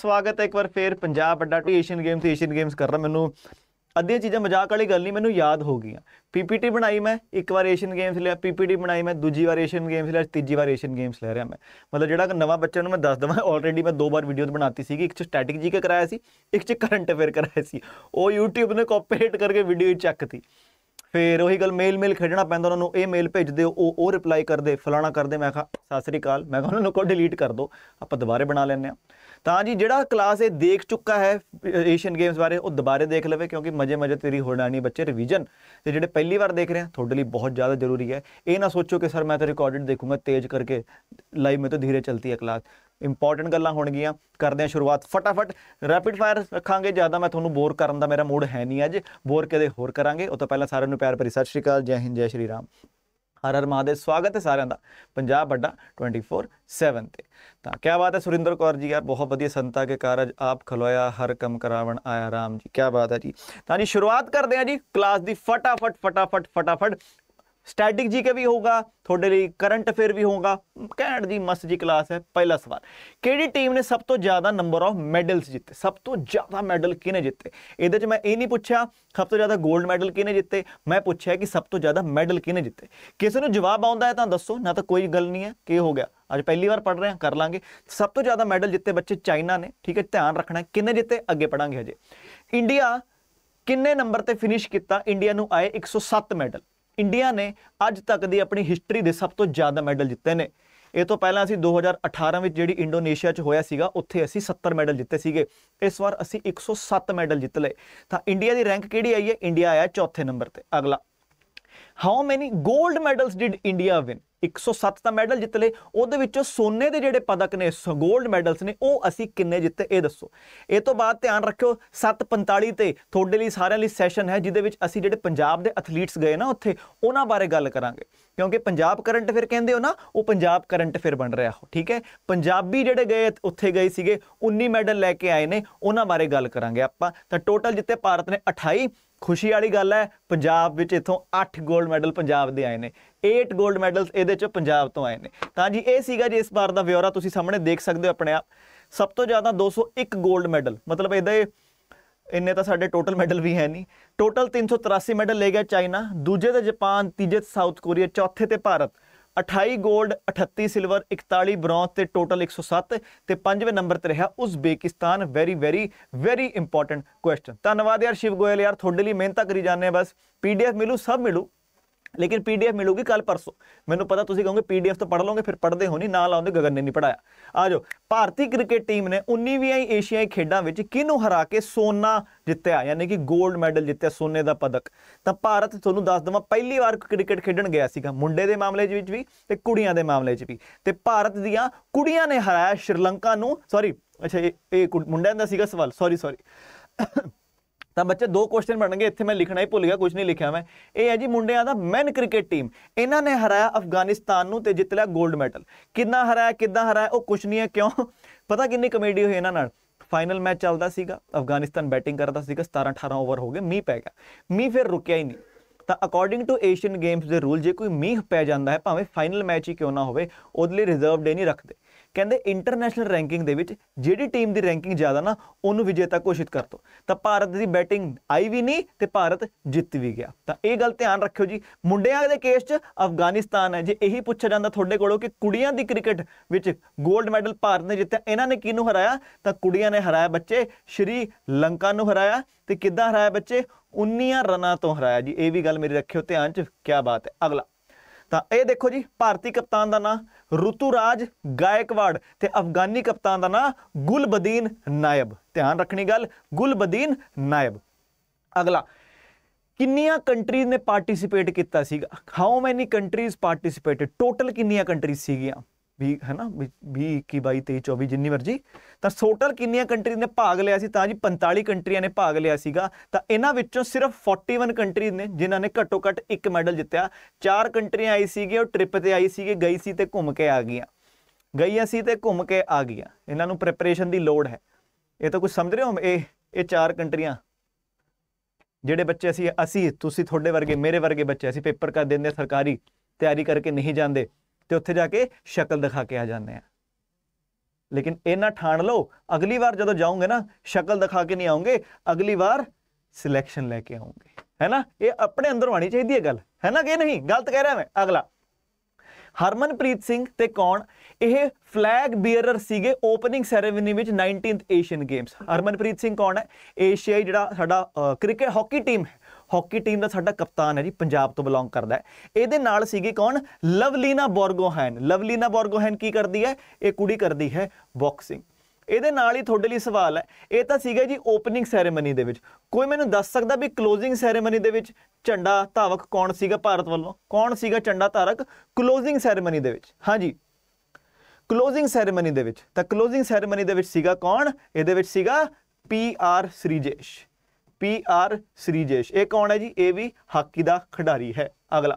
ਸਵਾਗਤ ਹੈ ਇੱਕ ਵਾਰ ਫੇਰ ਪੰਜਾਬ ਵੱਡਾ ਟੂ ਏਸ਼ੀਅਨ ਤੇ ਏਸ਼ੀਅਨ ਗੇਮਸ ਕਰ ਰਹਾ ਮੈਨੂੰ ਅੱਧੀਆਂ ਚੀਜ਼ਾਂ ਮਜ਼ਾਕ ਵਾਲੀ ਗੱਲ ਨਹੀਂ ਮੈਨੂੰ ਯਾਦ ਹੋ ਗਈਆਂ ਪੀਪੀਟੀ ਬਣਾਈ ਮੈਂ ਇੱਕ ਵਾਰ ਏਸ਼ੀਅਨ ਗੇਮਸ ਲਿਆ ਪੀਪੀਟੀ ਬਣਾਈ ਮੈਂ ਦੂਜੀ ਵਾਰ ਏਸ਼ੀਅਨ ਗੇਮਸ ਲਿਆ ਤੀਜੀ ਵਾਰ ਏਸ਼ੀਅਨ ਗੇਮਸ ਲੈ ਰਿਹਾ ਮੈਂ ਮਤਲਬ ਜਿਹੜਾ ਨਵਾਂ ਬੱਚਾ ਨੂੰ ਮੈਂ ਦੱਸ ਦਵਾਂ ਆਲਰੇਡੀ ਮੈਂ ਦੋ ਵਾਰ ਵੀਡੀਓਜ਼ ਬਣਾਤੀ ਸੀਗੀ ਇੱਕ ਚ ਸਟੈਟਿਕ ਜੀ ਕੇ ਕਰਾਇਆ ਸੀ ਇੱਕ ਚ ਕਰੰਟ ਅਫੇਅਰ ਕਰਾਇਆ ਸੀ ਉਹ YouTube ਨੇ ਕਾਪੀਰਾਈਟ ਕਰਕੇ ਵੀਡੀਓ ਚੱਕਤੀ ਫੇਰ ਉਹੀ ਗੱਲ ਮੇਲ ਮੇਲ ਖੇਡਣਾ ਪੈਂਦਾ ਉਹਨਾਂ ਨੂੰ ਇਹ ਮੇਲ ਭੇਜਦੇ ਉਹ ਉਹ ਰਿਪਲਾਈ ਕਰਦੇ ਫਲਾਣਾ ਕਰਦੇ ਮੈਂ ਕਿਹਾ ਸਤਿ ਸ੍ਰੀ ਅਕਾਲ ਮੈਂ ਕਿਹਾ ਉਹਨਾਂ ਨੂੰ ਕੋ ਡਿਲੀਟ ਕਰ ਦੋ ਆਪਾਂ ਦੁਬਾਰੇ ਬਣਾ ਲੈਂਦੇ ਆ ਤਾਂ ਜੀ ਜਿਹੜਾ ਕਲਾਸ ਇਹ ਦੇਖ ਚੁੱਕਾ ਹੈ ਏਸ਼ੀਅਨ ਗੇਮਸ ਬਾਰੇ ਉਹ ਦੁਬਾਰੇ ਦੇਖ ਲਵੇ ਕਿਉਂਕਿ ਮਜੇ ਮਜੇ ਤੇਰੀ ਹੋਣਾ ਨਹੀਂ ਬੱਚੇ ਰਿਵੀਜ਼ਨ ਤੇ ਜਿਹੜੇ ਪਹਿਲੀ ਵਾਰ ਦੇਖ ਰਹੇ ਆ ਤੁਹਾਡੇ ਲਈ ਬਹੁਤ ਜ਼ਿਆਦਾ ਜ਼ਰੂਰੀ ਹੈ ਇਹ ਨਾ ਸੋਚੋ ਕਿ ਸਰ ਮੈਂ ਤਾਂ ਰਿਕਾਰਡਡ ਦੇਖੂੰਗਾ ਤੇਜ਼ ਕਰਕੇ ਲਾਈਵ ਮੈਂ ਤਾਂ ਧੀਰੇ ਚਲਤੀ ਹੈ ਕਲਾਸ ਇੰਪੋਰਟੈਂਟ ਗੱਲਾਂ ਹੋਣਗੀਆਂ ਕਰਦੇ ਆ ਸ਼ੁਰੂਆਤ ਫਟਾਫਟ ਰੈਪਿਡ ਫਾਇਰ ਰੱਖਾਂਗੇ ਜਿਆਦਾ ਮੈਂ ਤੁਹਾਨੂੰ ਬੋਰ ਕਰਨ ਦਾ ਮੇਰਾ ਮੂਡ ਹੈ ਨਹੀਂ ਅੱਜ ਬੋਰ ਕਦੇ ਹੋਰ ਕਰਾਂਗੇ ਉਹ ਤੋਂ ਪਹਿਲਾਂ ਸਾਰਿਆਂ ਨੂੰ ਪਿਆਰ ਭਰੀ ਸਤਿ ਸ਼੍ਰੀ ਅਕਾਲ ਜੈ ਹਿੰਦ ਜੈ ਸ਼੍ਰੀ ਰਾਮ ਹਰ ਹਰ ਮਾਦੇ ਸਵਾਗਤ ਹੈ ਸਾਰਿਆਂ ਦਾ ਪੰਜਾਬ ਵੱਡਾ 24/7 ਤੇ ਤਾਂ ਕੀ ਬਾਤ ਹੈ सुरेंद्र ਕੌਰ ਜੀ ਯਾਰ ਬਹੁਤ ਵਧੀਆ ਸੰਤਾ ਕੇ ਕਾਰਜ ਆਪ ਖਲੋਇਆ ਹਰ ਕੰਮ ਕਰਾਵਣ ਆਇਆ ਰਾਮ ਜੀ ਕੀ ਬਾਤ ਹੈ ਜੀ ਤਾਂ ਜੀ ਸ਼ੁਰੂਆਤ ਕਰਦੇ ਆ ਜੀ ਕਲਾਸ ਦੀ ਫਟਾਫਟ ਫਟਾਫਟ ਫਟਾਫਟ ਸਟੈਟਿਕ ਜੀਕੇ ਵੀ ਹੋਊਗਾ ਤੁਹਾਡੇ ਲਈ ਕਰੰਟ ਅਫੇਅਰ ਵੀ ਹੋਊਗਾ ਘੈਂਟ ਦੀ ਮਸਤ ਜੀ ਕਲਾਸ ਹੈ ਪਹਿਲਾ ਸਵਾਲ ਕਿਹੜੀ ਟੀਮ ਨੇ ਸਭ ਤੋਂ ਜ਼ਿਆਦਾ ਨੰਬਰ ਆਫ ਮੈਡਲਸ ਜਿੱਤੇ ਸਭ ਤੋਂ ਜ਼ਿਆਦਾ ਮੈਡਲ ਕਿਹਨੇ ਜਿੱਤੇ ਇਹਦੇ 'ਚ ਮੈਂ ਇਹ ਨਹੀਂ ਪੁੱਛਿਆ ਸਭ ਤੋਂ ਜ਼ਿਆਦਾ 골ਡ ਮੈਡਲ ਕਿਹਨੇ ਜਿੱਤੇ ਮੈਂ ਪੁੱਛਿਆ ਕਿ ਸਭ ਤੋਂ ਜ਼ਿਆਦਾ ਮੈਡਲ ਕਿਹਨੇ ਜਿੱਤੇ ਕਿਸੇ ਨੂੰ ਜਵਾਬ ਆਉਂਦਾ ਹੈ ਤਾਂ ਦੱਸੋ ਨਾ ਤਾਂ ਕੋਈ ਗੱਲ ਨਹੀਂ ਹੈ ਕੀ ਹੋ ਗਿਆ ਅੱਜ ਪਹਿਲੀ ਵਾਰ ਪੜ ਰਹੇ ਹਾਂ ਕਰ ਲਾਂਗੇ ਸਭ ਤੋਂ ਜ਼ਿਆਦਾ ਮੈਡਲ ਜਿੱਤੇ ਬੱਚੇ ਚਾਈਨਾ ਨੇ ਠੀਕ ਹੈ ਧਿਆਨ ਰੱਖਣਾ ਕਿਹਨੇ ਜਿੱਤੇ ਅੱਗੇ ਪੜਾਂਗੇ ਹਜੇ ਇੰਡੀਆ ਕਿੰਨੇ ਨੰਬਰ ਤੇ ਫਿਨਿਸ਼ ਕੀਤਾ ਇੰਡੀਆ ਨੂੰ ਆਏ 107 ਮੈਡਲ ਇੰਡੀਆ ਨੇ ਅੱਜ ਤੱਕ ਦੀ ਆਪਣੀ ਹਿਸਟਰੀ ਦੇ ਸਭ ਤੋਂ ਜ਼ਿਆਦਾ ਮੈਡਲ ਜਿੱਤੇ ਨੇ ਇਹ ਤੋਂ ਪਹਿਲਾਂ ਅਸੀਂ 2018 ਵਿੱਚ ਜਿਹੜੀ ਇੰਡੋਨੇਸ਼ੀਆ 'ਚ ਹੋਇਆ ਸੀਗਾ ਉੱਥੇ ਅਸੀਂ 70 ਮੈਡਲ ਜਿੱਤੇ ਸੀਗੇ ਇਸ ਵਾਰ ਅਸੀਂ 107 ਮੈਡਲ ਜਿੱਤ ਲਏ ਤਾਂ ਇੰਡੀਆ ਦੀ ਰੈਂਕ ਕਿਹੜੀ ਆਈ ਹੈ ਇੰਡੀਆ ਆਇਆ ਚੌਥੇ ਨੰਬਰ ਤੇ ਅਗਲਾ ਹਾਊ ਮੈਨੀ 골ਡ ਮੈਡਲਸ ਡਿਡ ਇੰਡੀਆ ਵਿਨ 107 ਤਾਂ ਮੈਡਲ ਜਿੱਤ ਲਏ ਉਹਦੇ ਵਿੱਚੋਂ ਸੋਨੇ ਦੇ ਜਿਹੜੇ ਪਦਕ ਨੇ 골ਡ ਮੈਡਲਸ ਨੇ ਉਹ ਅਸੀਂ ਕਿੰਨੇ ਜਿੱਤੇ ਇਹ ਦੱਸੋ ਇਹ ਤੋਂ ਬਾਅਦ ਧਿਆਨ ਰੱਖਿਓ 7:45 ਤੇ ਤੁਹਾਡੇ ਲਈ ਸਾਰਿਆਂ ਲਈ ਸੈਸ਼ਨ ਹੈ ਜਿਹਦੇ ਵਿੱਚ ਅਸੀਂ ਜਿਹੜੇ ਪੰਜਾਬ ਦੇ ਐਥਲੀਟਸ ਗਏ ਨਾ ਉੱਥੇ ਉਹਨਾਂ ਬਾਰੇ ਗੱਲ ਕਰਾਂਗੇ ਕਿਉਂਕਿ ਪੰਜਾਬ ਕਰੰਟ ਅਫੇਅਰ ਕਹਿੰਦੇ ਹੋ ਨਾ ਉਹ ਪੰਜਾਬ ਕਰੰਟ ਅਫੇਅਰ ਬਣ ਰਿਹਾ ਹੋ ਠੀਕ ਹੈ ਪੰਜਾਬੀ ਜਿਹੜੇ ਗਏ ਉੱਥੇ ਗਏ ਸੀਗੇ 19 ਮੈਡਲ ਲੈ ਕੇ ਆਏ ਨੇ ਉਹਨਾਂ ਬਾਰੇ ਗੱਲ ਕਰਾਂਗੇ ਆਪਾਂ ਤਾਂ ਟੋਟਲ ਜਿੱਤੇ ਭਾਰਤ ਨੇ 28 ਖੁਸ਼ੀ ਵਾਲੀ ਗੱਲ ਹੈ ਪੰਜਾਬ ਵਿੱਚ ਇਥੋਂ 8 골ਡ ਮੈਡਲ ਪੰਜਾਬ ਦੇ ਆਏ ਨੇ 8 골ਡ ਮੈਡਲਸ ਇਹਦੇ ਚ ਪੰਜਾਬ ਤੋਂ ਆਏ ਨੇ ਤਾਂ ਜੀ ਇਹ ਸੀਗਾ ਜੀ ਇਸ ਵਾਰ ਦਾ ਵਿਉਰਾ ਤੁਸੀਂ ਸਾਹਮਣੇ ਦੇਖ ਸਕਦੇ ਹੋ ਆਪਣੇ ਆਪ ਸਭ ਤੋਂ ਜ਼ਿਆਦਾ 201 골ਡ ਮੈਡਲ ਮਤਲਬ ਇਹਦੇ ਇੰਨੇ ਤਾਂ ਸਾਡੇ ਟੋਟਲ ਮੈਡਲ ਵੀ ਹੈ ਨਹੀਂ ਟੋਟਲ 383 ਮੈਡਲ ਲੈ ਗਿਆ ਚਾਈਨਾ ਦੂਜੇ ਤੇ ਜਾਪਾਨ ਤੀਜੇ ਤੇ ਸਾਊਥ ਕੋਰੀਆ ਚੌਥੇ ਤੇ ਭਾਰਤ 28 ਗੋਲਡ 38 ਸਿਲਵਰ 41 ਬ੍ਰੌਂਜ ਤੇ ਟੋਟਲ 107 ਤੇ ਪੰਜਵੇਂ ਨੰਬਰ ਤੇ ਰਿਹਾ Uzbekistan very very very important question ਧੰਨਵਾਦ ਯਾਰ ਸ਼ਿਵ ਗੋਇਲ ਯਾਰ ਤੁਹਾਡੇ ਲਈ ਮਿਹਨਤਾਂ ਕਰੀ ਜਾਂਦੇ ਆ ਬਸ ਪੀਡੀਐਫ ਮਿਲੂ ਸਭ ਮਿਲੂ ਲੇਕਿਨ ਪੀਡੀਐਫ ਮਿਲੂਗੀ ਕੱਲ ਪਰਸੋਂ ਮੈਨੂੰ ਪਤਾ ਤੁਸੀਂ ਕਹੋਗੇ ਪੀਡੀਐਫ ਤਾਂ ਪੜ ਲਓਗੇ ਫਿਰ ਪੜਦੇ ਹੋ ਨਹੀਂ ਨਾ ਲਾਉਂਦੇ ਗਗਨ ਨੇ ਨਹੀਂ ਪੜਾਇਆ ਆ ਜਾਓ ਭਾਰਤੀ ਕ੍ਰਿਕਟ ਟੀਮ ਨੇ 19ਵੀਂ ਏਸ਼ੀਆਈ ਖੇਡਾਂ ਵਿੱਚ ਕਿਹਨੂੰ ਹਰਾ ਕੇ ਸੋਨਾ ਜਿੱਤਿਆ ਯਾਨੀ ਕਿ 골ਡ ਮੈਡਲ ਜਿੱਤਿਆ ਸੋਨੇ ਦਾ ਪਦਕ ਤਾਂ ਭਾਰਤ ਤੁਹਾਨੂੰ ਦੱਸ ਦਵਾਂ ਪਹਿਲੀ ਵਾਰ ਕ੍ਰਿਕਟ ਖੇਡਣ ਗਿਆ ਸੀਗਾ ਮੁੰਡੇ ਦੇ ਮਾਮਲੇ ਵਿੱਚ ਵੀ ਤੇ ਕੁੜੀਆਂ ਦੇ ਮਾਮਲੇ ਵਿੱਚ ਵੀ ਤੇ ਭਾਰਤ ਦੀਆਂ ਕੁੜੀਆਂ ਨੇ ਹਰਾਇਆ ਸ਼੍ਰੀਲੰਕਾ ਨੂੰ ਸੌਰੀ ਅੱਛਾ ਇਹ ਮੁੰਡਿਆਂ ਦਾ ਸੀਗਾ ਸਵਾਲ ਸੌਰੀ ਸੌਰੀ ਤਾਂ ਬੱਚੇ ਦੋ ਕੁਐਸਚਨ ਬਣਨਗੇ ਇੱਥੇ ਮੈਂ ਲਿਖਣਾ ਹੀ ਭੁੱਲ ਗਿਆ ਕੁਝ ਨਹੀਂ ਲਿਖਿਆ ਮੈਂ ਇਹ ਹੈ ਜੀ ਮੁੰਡਿਆਂ ਦਾ ਮੈਨ ਕ੍ਰਿਕਟ ਟੀਮ ਇਹਨਾਂ ਨੇ ਹਰਾਇਆ ਅਫਗਾਨਿਸਤਾਨ ਨੂੰ ਤੇ ਜਿੱਤ ਲਿਆ 골ਡ ਮੈਡਲ ਕਿੰਨਾ ਹਰਾਇਆ ਕਿੱਦਾਂ ਹਰਾਇਆ ਉਹ ਕੁਝ ਨਹੀਂ ਹੈ ਕਿਉਂ ਪਤਾ ਕਿੰਨੀ ਕਮੇਡੀ ਹੋਈ ਇਹਨਾਂ ਨਾਲ ਫਾਈਨਲ ਮੈਚ ਚੱਲਦਾ ਸੀਗਾ ਅਫਗਾਨਿਸਤਾਨ ਬੈਟਿੰਗ ਕਰਦਾ ਸੀਗਾ 17 18 ਓਵਰ ਹੋ ਗਏ ਮੀਂਹ ਪੈ ਗਿਆ ਮੀਂਹ ਫਿਰ ਰੁਕਿਆ ਹੀ ਨਹੀਂ ਤਾਂ ਅਕੋਰਡਿੰਗ ਟੂ ਏਸ਼ੀਅਨ ਗੇਮਸ ਦੇ ਰੂਲ ਜੇ ਕੋਈ ਮੀਂਹ ਪੈ ਜਾਂਦਾ ਹੈ ਭਾਵੇਂ ਫਾਈਨਲ ਮੈਚ ਹੀ ਕਿਉਂ ਨਾ ਹੋਵੇ ਉਹਦੇ ਲਈ ਰਿਜ਼ਰਵ ਡੇ ਨਹੀਂ ਰੱਖਦੇ ਕਹਿੰਦੇ ਇੰਟਰਨੈਸ਼ਨਲ ਰੈਂਕਿੰਗ ਦੇ ਵਿੱਚ ਜਿਹੜੀ ਟੀਮ ਦੀ ਰੈਂਕਿੰਗ ਜ਼ਿਆਦਾ ਨਾ ਉਹਨੂੰ ਵਿਜੇਤਾ ਘੋਸ਼ਿਤ ਕਰ ਦੋ ਤਾਂ ਭਾਰਤ ਦੀ ਬੈਟਿੰਗ ਆਈ ਵੀ ਨਹੀਂ ਤੇ ਭਾਰਤ ਜਿੱਤ ਵੀ ਗਿਆ ਤਾਂ ਇਹ ਗੱਲ ਧਿਆਨ ਰੱਖਿਓ ਜੀ ਮੁੰਡਿਆਂ ਦੇ ਕੇਸ 'ਚ ਅਫਗਾਨਿਸਤਾਨ ਹੈ ਜੇ ਇਹੀ ਪੁੱਛਿਆ ਜਾਂਦਾ ਤੁਹਾਡੇ ਕੋਲੋਂ ਕਿ ਕੁੜੀਆਂ ਦੀ ਕ੍ਰਿਕਟ ਵਿੱਚ 골ਡ ਮੈਡਲ ਭਾਰਤ ਨੇ ਜਿੱਤਿਆ ਇਹਨਾਂ ਨੇ ਕਿਹਨੂੰ ਹਰਾਇਆ ਤਾਂ ਕੁੜੀਆਂ ਨੇ ਹਰਾਇਆ ਬੱਚੇ ਸ਼੍ਰੀ ਲੰਕਾ ਨੂੰ ਹਰਾਇਆ ਤੇ ਕਿੱਦਾਂ ਹਰਾਇਆ ਬੱਚੇ 19 ਰਨਾਂ ਤੋਂ ਹਰਾਇਆ ਜੀ ਇਹ ਵੀ ਗੱਲ ਮੇਰੀ ਰੱਖਿਓ ਧਿਆਨ 'ਚ ਕੀ ਬਾਤ ਹੈ ਅਗਲਾ ਤਾਂ ਇਹ ਦੇਖੋ ਜੀ ਭਾਰਤੀ ਕਪਤਾਨ ਦਾ ਨਾਮ ਰਤੂਰਾਜ ਗਾਇਕਵਾੜ ਤੇ ਅਫਗਾਨੀ ਕਪਤਾਨ ਦਾ ਨਾਮ ਗੁਲਬਦੀਨ ਨਾਇਬ ਧਿਆਨ ਰੱਖਣੀ ਗੱਲ ਗੁਲਬਦੀਨ ਨਾਇਬ ਅਗਲਾ ਕਿੰਨੀਆਂ ਕੰਟਰੀਜ਼ ਨੇ ਪਾਰਟਿਸਿਪੇਟ ਕੀਤਾ ਸੀਗਾ how many countries participated total ਕਿੰਨੀਆਂ ਕੰਟਰੀਜ਼ ਸੀਗੀਆਂ ਵੀ ਹੈ ਨਾ 20 21 22 23 24 ਜਿੰਨੀ ਮਰਜੀ ਤਾਂ ਟੋਟਲ ਕਿੰਨੀਆਂ ਕੰਟਰੀ ਨੇ ਭਾਗ ਲਿਆ ਸੀ ਤਾਂ ਜੀ 45 ਕੰਟਰੀਆਂ ਨੇ ਭਾਗ ਲਿਆ ਸੀਗਾ ਤਾਂ ਇਹਨਾਂ ਵਿੱਚੋਂ ਸਿਰਫ 41 ਕੰਟਰੀ ਨੇ ਜਿਨ੍ਹਾਂ ਨੇ ਘੱਟੋ ਘੱਟ ਇੱਕ ਮੈਡਲ ਜਿੱਤਿਆ ਚਾਰ ਕੰਟਰੀਆਂ ਆਈ ਸੀਗੇ ਉਹ ਟ੍ਰਿਪ ਤੇ ਆਈ ਸੀਗੇ ਗਈ ਸੀ ਤੇ ਘੁੰਮ ਕੇ ਆ ਗਈਆਂ ਗਈਆਂ ਸੀ ਤੇ ਘੁੰਮ ਕੇ ਆ ਗਈਆਂ ਇਹਨਾਂ ਨੂੰ ਪ੍ਰੈਪਰੇਸ਼ਨ ਦੀ ਲੋੜ ਹੈ ਇਹ ਤਾਂ ਕੁਝ ਸਮਝ ਰਹੇ ਹੋ ਇਹ ਇਹ ਚਾਰ ਕੰਟਰੀਆਂ ਜਿਹੜੇ ਬੱਚੇ ਅਸੀਂ ਅਸੀਂ ਤੁਸੀਂ ਤੁਹਾਡੇ ਵਰਗੇ ਮੇਰੇ ਵਰਗੇ ਬੱਚੇ ਅਸੀਂ ਪੇਪਰ ਕਰ ਦਿੰਦੇ ਸਰਕਾਰੀ ਤਿਆਰੀ ਕਰਕੇ ਨਹੀਂ ਜਾਂਦੇ ਤੇ ਉੱਥੇ ਜਾ ਕੇ ਸ਼ਕਲ ਦਿਖਾ ਕੇ ਆ ਜਾਂਦੇ ਆ ਲੇਕਿਨ ਇਹ ਨਾ ਠਾਣ ਲਓ ਅਗਲੀ ਵਾਰ ਜਦੋਂ ਜਾਓਗੇ ਨਾ ਸ਼ਕਲ ਦਿਖਾ ਕੇ ਨਹੀਂ ਆਉਂਗੇ ਅਗਲੀ ਵਾਰ ਸਿਲੈਕਸ਼ਨ ਲੈ ਕੇ ਆਉਂਗੇ ਹੈ ਨਾ ਇਹ ਆਪਣੇ ਅੰਦਰ ਹੋਣੀ ਚਾਹੀਦੀ ਹੈ ਗੱਲ ਹੈ ਨਾ ਕਿ ਨਹੀਂ ਗਲਤ ਕਹਿ ਰਿਹਾ ਮੈਂ ਅਗਲਾ ਹਰਮਨਪ੍ਰੀਤ ਸਿੰਘ ਤੇ ਕੌਣ ਇਹ ਫਲੈਗ ਬੀਅਰਰ ਸੀਗੇ ਓਪਨਿੰਗ ਸੈਰੇਮਨੀ ਵਿੱਚ 19th Asian games Harmanpreet Singh ਕੌਣ ਹੈ ਏਸ਼ੀਆਈ ਜਿਹੜਾ ਸਾਡਾ ਕ੍ਰਿਕਟ ਹਾਕੀ ਟੀਮ ਹੈ ਹਾਕੀ ਟੀਮ ਦਾ ਸਾਡਾ ਕਪਤਾਨ ਹੈ ਜੀ ਪੰਜਾਬ ਤੋਂ ਬਿਲੋਂਗ ਕਰਦਾ ਹੈ ਇਹਦੇ ਨਾਲ ਸੀਗੀ ਕੌਣ ਲਵਲੀਨਾ ਬੋਰਗੋਹੈਨ ਲਵਲੀਨਾ ਬੋਰਗੋਹੈਨ ਕੀ ਕਰਦੀ ਹੈ ਇਹ ਕੁੜੀ ਕਰਦੀ ਹੈ ਬਾਕਸਿੰਗ ਇਹਦੇ ਨਾਲ ਹੀ ਤੁਹਾਡੇ ਲਈ ਸਵਾਲ ਹੈ ਇਹ ਤਾਂ ਸੀਗਾ ਜੀ ਓਪਨਿੰਗ ਸੈਰੇਮਨੀ ਦੇ ਵਿੱਚ ਕੋਈ ਮੈਨੂੰ ਦੱਸ ਸਕਦਾ ਵੀ ਕਲੋਜ਼ਿੰਗ ਸੈਰੇਮਨੀ ਦੇ ਵਿੱਚ ਝੰਡਾ ਧਾਵਕ ਕੌਣ ਸੀਗਾ ਭਾਰਤ ਵੱਲੋਂ ਕੌਣ ਸੀਗਾ ਝੰਡਾ ਧਾਰਕ ਕਲੋਜ਼ਿੰਗ ਸੈਰੇਮਨੀ ਦੇ ਵਿੱਚ ਹਾਂਜੀ ਕਲੋਜ਼ਿੰਗ ਸੈਰੇਮਨੀ ਦੇ ਵਿੱਚ ਤਾਂ ਕਲੋਜ਼ਿੰਗ ਸੈਰੇਮਨੀ ਦੇ ਵਿੱਚ ਸੀਗਾ ਕੌਣ ਇਹਦੇ ਵਿੱਚ ਸੀਗਾ ਪੀ ਆਰ ਸ੍ਰੀਜੇਸ਼ ਪੀ ਆਰ ਸ੍ਰੀਜੇਸ਼ ਇਹ ਕੌਣ ਹੈ ਜੀ ਇਹ ਵੀ ਹਾਕੀ ਦਾ ਖਿਡਾਰੀ ਹੈ ਅਗਲਾ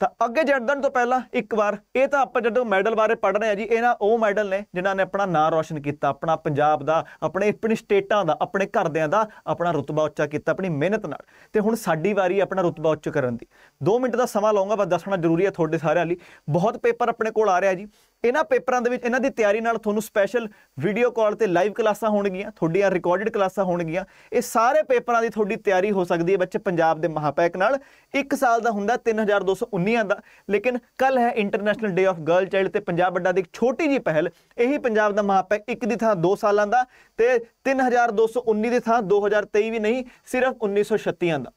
ਤਾਂ ਅੱਗੇ ਜੜਦਣ ਤੋਂ ਪਹਿਲਾਂ ਇੱਕ ਵਾਰ ਇਹ ਤਾਂ ਆਪਾਂ ਜਦੋਂ ਮੈਡਲ ਬਾਰੇ ਪੜ੍ਹ ਰਹੇ ਆ ਜੀ ਇਹਨਾਂ ਉਹ ਮੈਡਲ ਨੇ ਜਿਨ੍ਹਾਂ ਨੇ ਆਪਣਾ ਨਾਂ ਰੌਸ਼ਨ ਕੀਤਾ ਆਪਣਾ ਪੰਜਾਬ ਦਾ ਆਪਣੇ ਆਪਣੇ ਸਟੇਟਾਂ ਦਾ ਆਪਣੇ ਘਰਦਿਆਂ ਦਾ ਆਪਣਾ ਰੁਤਬਾ ਉੱਚਾ ਕੀਤਾ ਆਪਣੀ ਮਿਹਨਤ ਨਾਲ ਤੇ ਹੁਣ ਸਾਡੀ ਵਾਰੀ ਆਪਣਾ ਰੁਤਬਾ ਉੱਚ ਕਰਨ ਦੀ 2 ਮਿੰਟ ਦਾ ਸਮਾਂ ਲਾਉਂਗਾ ਬਸ ਦੱਸਣਾ ਜ਼ਰੂਰੀ ਹੈ ਤੁਹਾਡੇ ਸਾਰਿਆਂ ਲਈ ਬਹੁਤ ਪੇਪਰ ਆਪਣੇ ਕੋਲ ਆ ਰਿਹਾ ਜੀ ਇਹਨਾਂ ਪੇਪਰਾਂ ਦੇ ਵਿੱਚ ਇਹਨਾਂ ਦੀ ਤਿਆਰੀ ਨਾਲ ਤੁਹਾਨੂੰ ਸਪੈਸ਼ਲ ਵੀਡੀਓ ਕਾਲ ਤੇ ਲਾਈਵ ਕਲਾਸਾਂ ਹੋਣਗੀਆਂ ਤੁਹਾਡੀਆਂ ਰਿਕਾਰਡਡ ਕਲਾਸਾਂ ਹੋਣਗੀਆਂ ਇਹ ਸਾਰੇ ਪੇਪਰਾਂ ਦੀ ਤੁਹਾਡੀ ਤਿਆਰੀ ਹੋ ਸਕਦੀ ਹੈ ਬੱਚੇ ਪੰਜਾਬ ਦੇ ਮਹਾਪੈਕ ਨਾਲ 1 ਸਾਲ ਦਾ ਹੁੰਦਾ 3219 ਦਾ ਲੇਕਿਨ ਕੱਲ ਹੈ international day of girl child ਤੇ ਪੰਜਾਬ ਵੱਡਾ ਦੀ ਇੱਕ ਛੋਟੀ ਜੀ ਪਹਿਲ ਇਹੀ ਪੰਜਾਬ ਦਾ ਮਹਾਪੈਕ ਇੱਕ ਦੀ ਥਾਂ 2 ਸਾਲਾਂ ਦਾ ਤੇ 3219 ਦੀ ਥਾਂ 2023 ਵੀ ਨਹੀਂ ਸਿਰਫ 1936 ਦਾ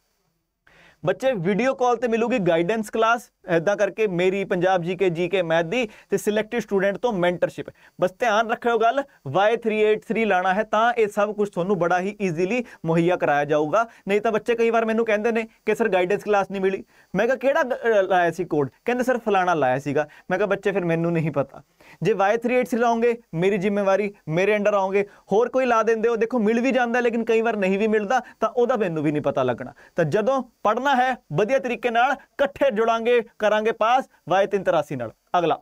ਬੱਚੇ ਵੀਡੀਓ ਕਾਲ ਤੇ ਮਿਲੂਗੀ ਗਾਈਡੈਂਸ ਕਲਾਸ ਐਦਾਂ ਕਰਕੇ ਮੇਰੀ ਪੰਜਾਬ ਜੀਕੇ ਜੀਕੇ ਮੈਥ ਦੀ ਤੇ ਸਿਲੈਕਟਿਡ ਸਟੂਡੈਂਟ ਤੋਂ ਮੈਂਟਰਸ਼ਿਪ ਬਸ ਧਿਆਨ ਰੱਖਿਓ ਗੱਲ Y383 ਲਾਣਾ ਹੈ ਤਾਂ ਇਹ ਸਭ ਕੁਝ ਤੁਹਾਨੂੰ ਬੜਾ ਹੀ ਈਜ਼ੀਲੀ ਮੁਹੱਈਆ ਕਰਾਇਆ ਜਾਊਗਾ ਨਹੀਂ ਤਾਂ ਬੱਚੇ ਕਈ ਵਾਰ ਮੈਨੂੰ ਕਹਿੰਦੇ ਨੇ ਕਿ ਸਰ ਗਾਈਡੈਂਸ ਕਲਾਸ ਨਹੀਂ ਮਿਲੀ ਮੈਂ ਕਿਹਾ ਕਿਹੜਾ ਲਾਇਆ ਸੀ ਕੋਡ ਕਹਿੰਦੇ ਸਰ ਫਲਾਣਾ ਲਾਇਆ ਸੀਗਾ ਮੈਂ ਕਿਹਾ ਬੱਚੇ ਫਿਰ ਮੈਨੂੰ ਨਹੀਂ ਪਤਾ ਜੇ Y383 ਲਾਉਂਗੇ ਮੇਰੀ ਜ਼ਿੰਮੇਵਾਰੀ ਮੇਰੇ ਅੰਡਰ ਆਉਂਗੇ ਹੋਰ ਕੋਈ ਲਾ ਦਿੰਦੇ ਹੋ ਦੇਖੋ ਮਿਲ ਵੀ ਜਾਂਦਾ ਲੇਕਿਨ ਕਈ ਵਾਰ ਨਹੀਂ ਵੀ ਮਿਲਦਾ ਤਾਂ ਉਹਦਾ ਮੈਨੂੰ ਵੀ ਨਹੀਂ ਪਤਾ ਲੱਗਣਾ ਤਾਂ ਜਦੋਂ ਪੜਨਾ ਕਰਨਾ ਹੈ ਵਧੀਆ ਤਰੀਕੇ ਨਾਲ ਇਕੱਠੇ ਜੁੜਾਂਗੇ ਕਰਾਂਗੇ ਪਾਸ Y383 383 ਨਾਲ ਅਗਲਾ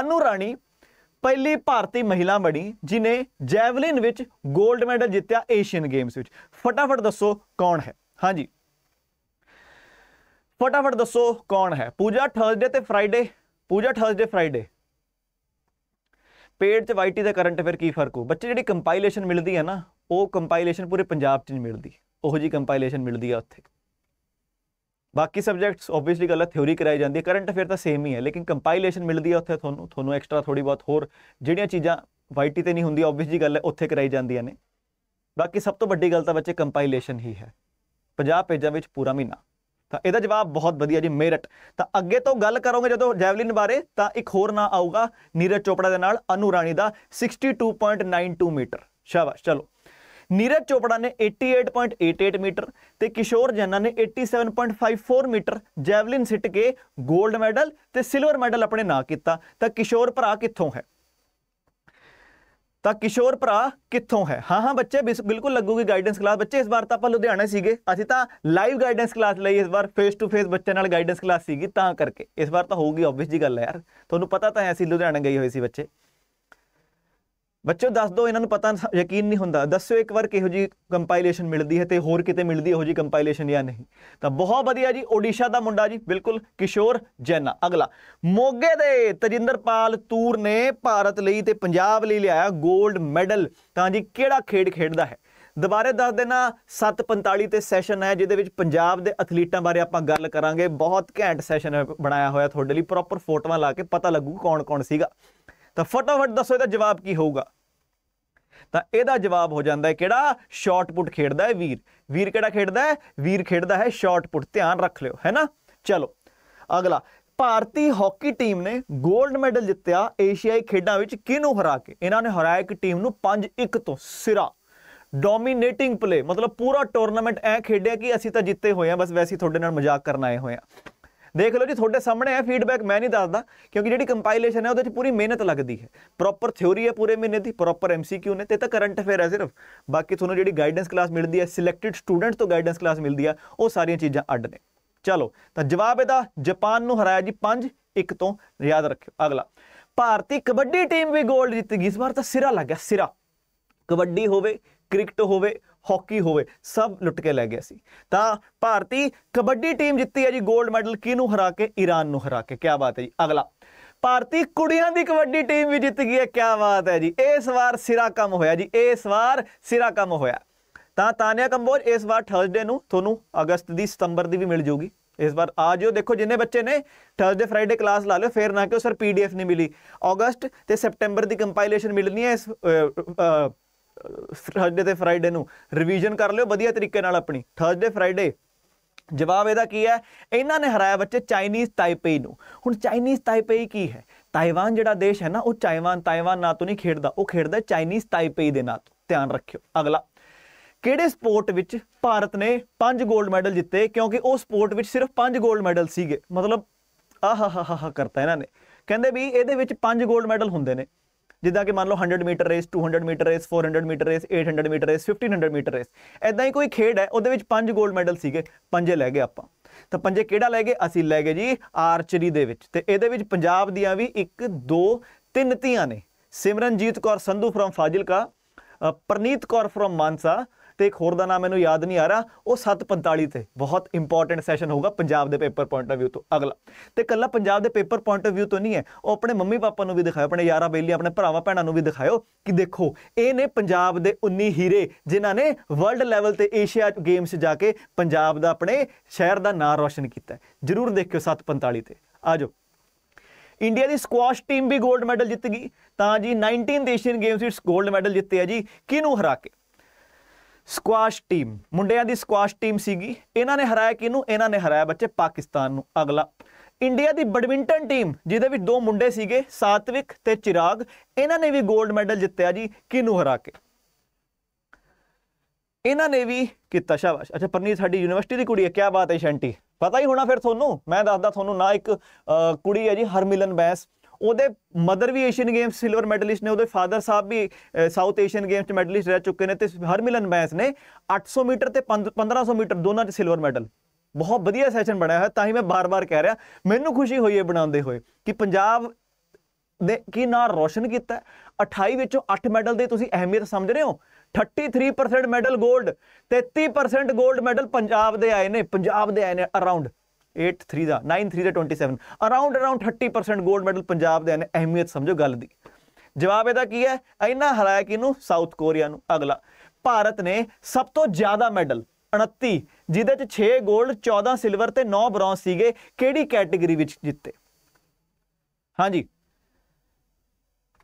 ਅਨੂ ਰਾਣੀ ਪਹਿਲੀ ਭਾਰਤੀ ਮਹਿਲਾ ਬਣੀ ਜਿਨੇ ਜੈਵਲਿਨ ਵਿੱਚ 골ਡ ਮੈਡਲ ਜਿੱਤਿਆ ਏਸ਼ੀਅਨ ਗੇਮਸ ਵਿੱਚ ਫਟਾਫਟ ਦੱਸੋ ਕੌਣ ਹੈ ਹਾਂਜੀ ਫਟਾਫਟ ਦੱਸੋ ਕੌਣ ਹੈ ਪੂਜਾ ਥਰਸਡੇ ਤੇ Friday Pooja Thursday Friday paid ਤੇ ਵਾਈਟੀ ਦਾ ਕਰੰਟ ਅਫੇਅਰ ਕੀ ਫਰਕ ਹੋ ਬੱਚੇ ਜਿਹੜੀ ਕੰਪਾਈਲੇਸ਼ਨ ਮਿਲਦੀ ਹੈ ਨਾ ਉਹ ਕੰਪਾਈਲੇਸ਼ਨ ਪੂਰੇ ਪੰਜਾਬ 'ਚ ਨਹੀਂ ਮਿਲਦੀ ਉਹੋ ਜੀ ਕੰਪਾਈਲੇਸ਼ਨ ਮਿਲਦੀ ਆ ਉੱਥੇ ਬਾਕੀ ਸਬਜੈਕਟਸ ਆਬਵੀਅਸਲੀ ਗੱਲ ਹੈ ਥਿਉਰੀ ਕਰਾਈ ਜਾਂਦੀ ਹੈ ਕਰੰਟ ਅਫੇਅਰ ਤਾਂ ਸੇਮ ਹੀ ਹੈ ਲੇਕਿਨ ਕੰਪਾਈਲੇਸ਼ਨ ਮਿਲਦੀ ਹੈ ਉੱਥੇ ਤੁਹਾਨੂੰ ਤੁਹਾਨੂੰ ਐਕਸਟਰਾ ਥੋੜੀ ਬਹੁਤ ਹੋਰ ਜਿਹੜੀਆਂ ਚੀਜ਼ਾਂ ਵਾਈਟੀ ਤੇ ਨਹੀਂ ਹੁੰਦੀ ਆਬਵੀਅਸਲੀ ਗੱਲ ਹੈ ਉੱਥੇ ਕਰਾਈ ਜਾਂਦੀਆਂ ਨੇ ਬਾਕੀ ਸਭ ਤੋਂ ਵੱਡੀ ਗੱਲ ਤਾਂ ਬੱਚੇ ਕੰਪਾਈਲੇਸ਼ਨ ਹੀ ਹੈ 50 ਪੇਜਾਂ ਵਿੱਚ ਪੂਰਾ ਮਹੀਨਾ ਤਾਂ ਇਹਦਾ ਜਵਾਬ ਬਹੁਤ ਵਧੀਆ ਜੀ ਮੇਰਟ ਤਾਂ ਅੱਗੇ ਤੋਂ ਗੱਲ ਕਰੋਗੇ ਜਦੋਂ ਜੈਵਲਿਨ ਬਾਰੇ ਤਾਂ ਇੱਕ ਹੋਰ ਨਾਂ ਆਊਗਾ ਨੀਰਜ ਚੋਪੜਾ ਦੇ ਨਾਲ ਅਨੂ ਰਾਣੀ ਦਾ 62.92 ਮੀਟਰ ਸ਼ਾਬਾਸ਼ ਚਲੋ ਨੀਰਜ ਚੋਪੜਾ ਨੇ 88.88 ਮੀਟਰ ਤੇ ਕਿਸ਼ੋਰ ਜੈਨਾ ਨੇ 87.54 ਮੀਟਰ ਜੈਵਲਿਨ ਸਿੱਟ ਕੇ 골ਡ ਮੈਡਲ ਤੇ ਸਿਲਵਰ ਮੈਡਲ ਆਪਣੇ ਨਾਂ ਕੀਤਾ ਤਾਂ ਕਿਸ਼ੋਰ ਭਰਾ ਕਿੱਥੋਂ ਹੈ ਤਾਂ ਕਿਸ਼ੋਰ ਭਰਾ ਕਿੱਥੋਂ ਹੈ ਹਾਂ ਹਾਂ ਬੱਚੇ ਬਿਲਕੁਲ ਲੱਗੂਗੀ ਗਾਈਡੈਂਸ ਕਲਾਸ ਬੱਚੇ ਇਸ ਵਾਰ ਤਾਂ ਆਪਾਂ ਲੁਧਿਆਣਾ ਸੀਗੇ ਅਸੀਂ ਤਾਂ ਲਾਈਵ ਗਾਈਡੈਂਸ ਕਲਾਸ ਲਈ ਇਸ ਵਾਰ ਫੇਸ ਟੂ ਫੇਸ ਬੱਚਿਆਂ ਨਾਲ ਗਾਈਡੈਂਸ ਕਲਾਸ ਸੀਗੀ ਤਾਂ ਕਰਕੇ ਇਸ ਵਾਰ ਤਾਂ ਹੋਊਗੀ ਆਬਵੀਅਸ ਜੀ ਗੱਲ ਹੈ ਯਾਰ ਤੁਹਾਨੂੰ ਪਤਾ ਤਾਂ ਹੈ ਅਸੀਂ ਲੁਧਿਆਣਾ ਗਏ ਹੋਏ ਸੀ ਬੱਚੇ ਬੱਚੋ ਦੱਸ ਦਿਓ ਇਹਨਾਂ ਨੂੰ ਪਤਾ ਯਕੀਨ ਨਹੀਂ ਹੁੰਦਾ ਦੱਸਿਓ ਇੱਕ ਵਾਰ ਕਿਹੋ ਜੀ ਕੰਪਾਈਲੇਸ਼ਨ ਮਿਲਦੀ ਹੈ ਤੇ ਹੋਰ ਕਿਤੇ ਮਿਲਦੀ ਹੈ ਉਹ ਜੀ ਕੰਪਾਈਲੇਸ਼ਨ ਜਾਂ ਨਹੀਂ ਤਾਂ ਬਹੁਤ ਵਧੀਆ ਜੀ ਓਡੀਸ਼ਾ ਦਾ ਮੁੰਡਾ ਜੀ ਬਿਲਕੁਲ ਕਿਸ਼ੋਰ ਜੈਨਾ ਅਗਲਾ ਮੋਗੇ ਦੇ ਤਜਿੰਦਰਪਾਲ ਤੂਰ ਨੇ ਭਾਰਤ ਲਈ ਤੇ ਪੰਜਾਬ ਲਈ ਲਿਆਇਆ 골ਡ ਮੈਡਲ ਤਾਂ ਜੀ ਕਿਹੜਾ ਖੇਡ ਖੇਡਦਾ ਹੈ ਦੁਬਾਰੇ ਦੱਸ ਦੇਣਾ 7:45 ਤੇ ਸੈਸ਼ਨ ਹੈ ਜਿਹਦੇ ਵਿੱਚ ਪੰਜਾਬ ਦੇ ਐਥਲੀਟਾਂ ਬਾਰੇ ਆਪਾਂ ਗੱਲ ਕਰਾਂਗੇ ਬਹੁਤ ਘੈਂਟ ਸੈਸ਼ਨ ਬਣਾਇਆ ਹੋਇਆ ਤੁਹਾਡੇ ਲਈ ਪ੍ਰੋਪਰ ਫੋਟੋਆਂ ਲਾ ਕੇ ਪਤਾ ਲੱਗੂ ਕੌਣ ਕੌਣ ਸੀਗਾ ਤਾਂ ਫਟਾਫਟ ਦੱਸੋ ਇਹਦਾ ਜਵਾਬ ਕੀ ਹੋਊਗਾ ਤਾਂ ਇਹਦਾ ਜਵਾਬ ਹੋ ਜਾਂਦਾ ਹੈ ਕਿਹੜਾ ਸ਼ਾਰਟ ਪੁੱਟ ਖੇਡਦਾ ਹੈ ਵੀਰ ਵੀਰ ਕਿਹੜਾ ਖੇਡਦਾ ਹੈ ਵੀਰ ਖੇਡਦਾ ਹੈ ਸ਼ਾਰਟ ਪੁੱਟ ਧਿਆਨ ਰੱਖ ਲਿਓ ਹੈ ਨਾ ਚਲੋ ਅਗਲਾ ਭਾਰਤੀ ਹਾਕੀ ਟੀਮ ਨੇ 골ਡ ਮੈਡਲ ਜਿੱਤਿਆ ਏਸ਼ੀਆਈ ਖੇਡਾਂ ਵਿੱਚ ਕਿਹਨੂੰ ਹਰਾ ਕੇ ਇਹਨਾਂ ਨੇ ਹਰਾਇਆ ਇੱਕ ਟੀਮ ਨੂੰ 5-1 ਤੋਂ ਸਿਰਾ ਡੋਮੀਨੇਟਿੰਗ ਪਲੇ ਮਤਲਬ ਪੂਰਾ ਟੂਰਨਾਮੈਂਟ ਐ ਖੇਡਿਆ ਕਿ ਅਸੀਂ ਤਾਂ ਜਿੱਤੇ ਹੋਏ ਆ ਬਸ ਵੈਸੇ ਤੁਹਾਡੇ ਨਾਲ ਮਜ਼ਾਕ ਕਰਨ ਆਏ ਹੋਏ ਆ ਦੇਖ ਲਓ ਜੀ ਤੁਹਾਡੇ ਸਾਹਮਣੇ ਹੈ ਫੀਡਬੈਕ ਮੈਂ ਨਹੀਂ ਦੱਸਦਾ ਕਿਉਂਕਿ ਜਿਹੜੀ ਕੰਪਾਈਲੇਸ਼ਨ ਹੈ ਉਹਦੇ ਵਿੱਚ ਪੂਰੀ ਮਿਹਨਤ ਲੱਗਦੀ ਹੈ ਪ੍ਰੋਪਰ ਥਿਉਰੀ ਹੈ ਪੂਰੇ ਮਹੀਨੇ ਦੀ ਪ੍ਰੋਪਰ ਐਮਸੀਕਿਊ ਨੇ ਤੇ ਤਾਂ ਕਰੰਟ ਅਫੇਅਰ ਹੈ ਸਿਰਫ ਬਾਕੀ ਤੁਹਾਨੂੰ ਜਿਹੜੀ ਗਾਈਡੈਂਸ ਕਲਾਸ ਮਿਲਦੀ ਹੈ ਸਿਲੈਕਟਿਡ ਸਟੂਡੈਂਟ ਤੋਂ ਗਾਈਡੈਂਸ ਕਲਾਸ ਮਿਲਦੀ ਆ ਉਹ ਸਾਰੀਆਂ ਚੀਜ਼ਾਂ ਅੱਡ ਨੇ ਚਲੋ ਤਾਂ ਜਵਾਬ ਇਹਦਾ ਜਾਪਾਨ ਨੂੰ ਹਰਾਇਆ ਜੀ 5 1 ਤੋਂ ਯਾਦ ਰੱਖਿਓ ਅਗਲਾ ਭਾਰਤੀ ਕਬੱਡੀ ਟੀਮ ਵੀ 골ਡ ਜਿੱਤ ਗਈ ਇਸ ਵਾਰ ਤਾਂ ਸਿਰਾ ਲੱਗ ਗਿਆ ਸਿਰਾ ਕਬੱਡੀ ਹੋਵੇ ਕ੍ਰਿਕਟ ਹੋਵੇ ਹਾਕੀ ਹੋਵੇ ਸਭ ਲੁੱਟ ਕੇ ਲੈ ਗਿਆ ਸੀ ਤਾਂ ਭਾਰਤੀ ਕਬੱਡੀ ਟੀਮ ਜਿੱਤੀ ਹੈ ਜੀ 골ਡ ਮੈਡਲ ਕਿਹਨੂੰ ਹਰਾ ਕੇ ਈਰਾਨ ਨੂੰ ਹਰਾ ਕੇ ਕੀ ਬਾਤ ਹੈ ਜੀ ਅਗਲਾ ਭਾਰਤੀ ਕੁੜੀਆਂ ਦੀ ਕਬੱਡੀ ਟੀਮ ਵੀ ਜਿੱਤ ਗਈ ਹੈ ਕੀ ਬਾਤ ਹੈ ਜੀ ਇਸ ਵਾਰ ਸਿਰਾ ਕੰਮ ਹੋਇਆ ਜੀ ਇਸ ਵਾਰ ਸਿਰਾ ਕੰਮ ਹੋਇਆ ਤਾਂ ਤਾਨਿਆ ਕੰਬੋਜ ਇਸ ਵਾਰ ਥਰਸਡੇ ਨੂੰ ਤੁਹਾਨੂੰ ਅਗਸਤ ਦੀ ਸਤੰਬਰ ਦੀ ਵੀ ਮਿਲ ਜੂਗੀ ਇਸ ਵਾਰ ਆ ਜਿਓ ਦੇਖੋ ਜਿੰਨੇ ਬੱਚੇ ਨੇ ਥਰਸਡੇ ਫਰਾਈਡੇ ਕਲਾਸ ਲਾ ਲਿਓ ਫੇਰ ਨਾ ਕਿ ਉਹ ਸਰ ਪੀਡੀਐਫ ਨਹੀਂ ਮਿਲੀ ਅਗਸਤ ਤੇ ਸੈਪਟੈਂਬਰ ਦੀ ਕੰਪਾਈਲੇਸ਼ਨ ਮਿਲਣੀ ਹੈ ਇਸ ਥਰਸਡੇ ਤੇ ਫਰਾਈਡੇ ਨੂੰ ਰਿਵੀਜ਼ਨ ਕਰ ਲਿਓ ਵਧੀਆ ਤਰੀਕੇ ਨਾਲ ਆਪਣੀ ਥਰਸਡੇ ਫਰਾਈਡੇ ਜਵਾਬ ਇਹਦਾ ਕੀ ਹੈ ਇਹਨਾਂ ਨੇ ਹਰਾਇਆ ਬੱਚੇ ਚਾਈਨੀਜ਼ ਤਾਈਪੇਈ ਨੂੰ ਹੁਣ ਚਾਈਨੀਜ਼ ਤਾਈਪੇਈ ਕੀ ਹੈ ਤਾਈਵਾਨ ਜਿਹੜਾ ਦੇਸ਼ ਹੈ ਨਾ ਉਹ ਚਾਈਵਾਨ ਤਾਈਵਾਨ ਨਾਲ ਤੋਂ ਨਹੀਂ ਖੇਡਦਾ ਉਹ ਖੇਡਦਾ ਚਾਈਨੀਜ਼ ਤਾਈਪੇਈ ਦੇ ਨਾਲ ਧਿਆਨ ਰੱਖਿਓ ਅਗਲਾ ਕਿਹੜੇ ਸਪੋਰਟ ਵਿੱਚ ਭਾਰਤ ਨੇ 5 골ਡ ਮੈਡਲ ਜਿੱਤੇ ਕਿਉਂਕਿ ਉਹ ਸਪੋਰਟ ਵਿੱਚ ਸਿਰਫ 5 골ਡ ਮੈਡਲ ਸੀਗੇ ਮਤਲਬ ਆਹਾਹਾਹਾ ਕਰਤਾ ਇਹਨਾਂ ਨੇ ਕਹਿੰਦੇ ਵੀ ਇਹਦੇ ਵਿੱਚ 5 골ਡ ਮੈਡਲ ਹੁੰਦੇ ਨੇ ਜਿੱਦਾਂ ਕਿ ਮੰਨ ਲਓ 100 metre race 200 metre race 400 metre race 800 metre race 1500 metre race ਐਦਾਂ ਹੀ ਕੋਈ ਖੇਡ ਹੈ ਉਹਦੇ ਵਿੱਚ ਪੰਜ 골ਡ ਮੈਡਲ ਸੀਗੇ ਪੰਜੇ ਲੈ ਗਏ ਆਪਾਂ ਤਾਂ ਪੰਜੇ ਕਿਹੜਾ ਲੈ ਗਏ ਅਸੀਂ ਲੈ ਗਏ ਜੀ ਆਰਚਰੀ ਦੇ ਵਿੱਚ ਤੇ ਇਹਦੇ ਵਿੱਚ ਪੰਜਾਬ ਦੀਆਂ ਵੀ 1 2 ਤਿੰਨ ਧੀਆਂ ਨੇ ਸਿਮਰਨਜੀਤ ਕੌਰ ਸੰਧੂ ਫਰਮ ਫਾਜ਼ਿਲਕਾ ਪ੍ਰਨੀਤ ਕੌਰ ਫਰਮ ਮਾਨਸਾ ਤੇ ਇੱਕ ਹੋਰ ਦਾ ਨਾਮ ਮੈਨੂੰ ਯਾਦ ਨਹੀਂ ਆ ਰਿਹਾ ਉਹ 745 ਤੇ ਬਹੁਤ ਇੰਪੋਰਟੈਂਟ ਸੈਸ਼ਨ ਹੋਗਾ ਪੰਜਾਬ ਦੇ ਪੇਪਰ ਪੁਆਇੰਟ ਆਫ View ਤੋਂ ਅਗਲਾ ਤੇ ਕੱਲਾ ਪੰਜਾਬ ਦੇ ਪੇਪਰ ਪੁਆਇੰਟ ਆਫ View ਤੋਂ ਨਹੀਂ ਹੈ ਉਹ ਆਪਣੇ ਮੰਮੀ ਪਾਪਾ ਨੂੰ ਵੀ ਦਿਖਾਓ ਆਪਣੇ ਯਾਰਾਂ ਬੇਲੀ ਆਪਣੇ ਭਰਾਵਾਂ ਭੈਣਾਂ ਨੂੰ ਵੀ ਦਿਖਾਓ ਕਿ ਦੇਖੋ ਇਹ ਨੇ ਪੰਜਾਬ ਦੇ 19 ਹੀਰੇ ਜਿਨ੍ਹਾਂ ਨੇ ਵਰਲਡ ਲੈਵਲ ਤੇ ਏਸ਼ੀਆ ਗੇਮਸ ਜਾ ਕੇ ਪੰਜਾਬ ਦਾ ਆਪਣੇ ਸ਼ਹਿਰ ਦਾ ਨਾਮ ਰੌਸ਼ਨ ਕੀਤਾ ਜਰੂਰ ਦੇਖਿਓ 745 ਤੇ ਆਜੋ ਇੰਡੀਆ ਦੀ ਸਕੁਆਸ਼ ਟੀਮ ਵੀ 골ਡ ਮੈਡਲ ਜਿੱਤ ਗਈ ਤਾਂ ਜੀ 19th ਏਸ਼ੀਅਨ ਗੇਮਸ ਵਿੱਚ 골ਡ ਮੈਡਲ ਜਿੱਤੇ ਆ ਜੀ ਕਿਹਨੂੰ ਹਰਾ ਕੇ ਸਕੁਆਸ਼ ਟੀਮ ਮੁੰਡਿਆਂ ਦੀ ਸਕੁਆਸ਼ ਟੀਮ ਸੀਗੀ ਇਹਨਾਂ ਨੇ ਹਰਾਇਆ ਕਿਹਨੂੰ ਇਹਨਾਂ ਨੇ ਹਰਾਇਆ ਬੱਚੇ ਪਾਕਿਸਤਾਨ ਨੂੰ ਅਗਲਾ ਇੰਡੀਆ ਦੀ ਬੈਡਮਿੰਟਨ ਟੀਮ ਜਿਹਦੇ ਵਿੱਚ ਦੋ ਮੁੰਡੇ ਸੀਗੇ ਸਾਤਵਿਕ ਤੇ ਚਿਰਾਗ ਇਹਨਾਂ ਨੇ ਵੀ 골ਡ ਮੈਡਲ ਜਿੱਤਿਆ ਜੀ ਕਿਹਨੂੰ ਹਰਾ ਕੇ ਇਹਨਾਂ ਨੇ ਵੀ ਕੀਤਾ ਸ਼ਾਬਾਸ਼ ਅੱਛਾ ਪਰਨੀ ਸਾਡੀ ਯੂਨੀਵਰਸਿਟੀ ਦੀ ਕੁੜੀ ਹੈ ਕੀ ਬਾਤ ਹੈ ਸ਼ੈਂਟੀ ਪਤਾ ਹੀ ਹੋਣਾ ਫਿਰ ਤੁਹਾਨੂੰ ਮੈਂ ਦੱਸਦਾ ਤੁਹਾਨੂੰ ਨਾ ਇੱਕ ਕੁੜੀ ਹੈ ਜੀ ਹਰਮਿਲਨ ਬੈਂਸ ਉਹਦੇ ਮਦਰ ਵੀ ਏਸ਼ੀਅਨ ਗੇਮਸ ਸਿਲਵਰ ਮੈਡਲਿਸਟ ਨੇ ਉਹਦੇ ਫਾਦਰ ਸਾਹਿਬ ਵੀ ਸਾਊਥ ਏਸ਼ੀਅਨ ਗੇਮਸ ਦੇ ਮੈਡਲਿਸਟ ਰਹਿ ਚੁੱਕੇ ਨੇ ਤੇ ਹਰਮਿਲਨ ਬੈਂਸ ਨੇ 800 ਮੀਟਰ ਤੇ 1500 ਮੀਟਰ ਦੋਨਾਂ 'ਚ ਸਿਲਵਰ ਮੈਡਲ ਬਹੁਤ ਵਧੀਆ ਸੈਸ਼ਨ ਬਣਾਇਆ ਹੈ ਤਾਂ ਹੀ ਮੈਂ ਬਾਰ-ਬਾਰ ਕਹਿ ਰਿਹਾ ਮੈਨੂੰ ਖੁਸ਼ੀ ਹੋਈ ਹੈ ਬਣਾਉਂਦੇ ਹੋਏ ਕਿ ਪੰਜਾਬ ਦੇ ਕੀ ਨਾਂ ਰੋਸ਼ਨ ਕੀਤਾ 28 ਵਿੱਚੋਂ 8 ਮੈਡਲ ਦੇ ਤੁਸੀਂ ਅਹਿਮੀਅਤ ਸਮਝ ਰਹੇ ਹੋ 33% ਮੈਡਲ 골ਡ 33% 골ਡ ਮੈਡਲ ਪੰਜਾਬ ਦੇ ਆਏ ਨੇ ਪੰਜਾਬ ਦੇ ਆਏ ਨੇ ਅਰਾਊਂਡ 83 ਦਾ 93 ਦਾ 27 ਅਰਾਊਂਡ ਅਰਾਊਂਡ 30% 골ਡ ਮੈਡਲ ਪੰਜਾਬ ਦੇ ਨੇ ਅਹਿਮੀਅਤ ਸਮਝੋ ਗੱਲ ਦੀ ਜਵਾਬ ਇਹਦਾ ਕੀ ਹੈ ਇੰਨਾ ਹਰਾਇਆ ਕਿਨੂੰ ਸਾਊਥ ਕੋਰੀਆ ਨੂੰ ਅਗਲਾ ਭਾਰਤ ਨੇ ਸਭ ਤੋਂ ਜ਼ਿਆਦਾ ਮੈਡਲ 29 ਜਿਹਦੇ ਚ 6 골ਡ 14 ਸਿਲਵਰ ਤੇ 9 ਬ੍ਰੌਂਜ਼ ਸੀਗੇ ਕਿਹੜੀ ਕੈਟਾਗਰੀ ਵਿੱਚ ਜਿੱਤੇ ਹਾਂਜੀ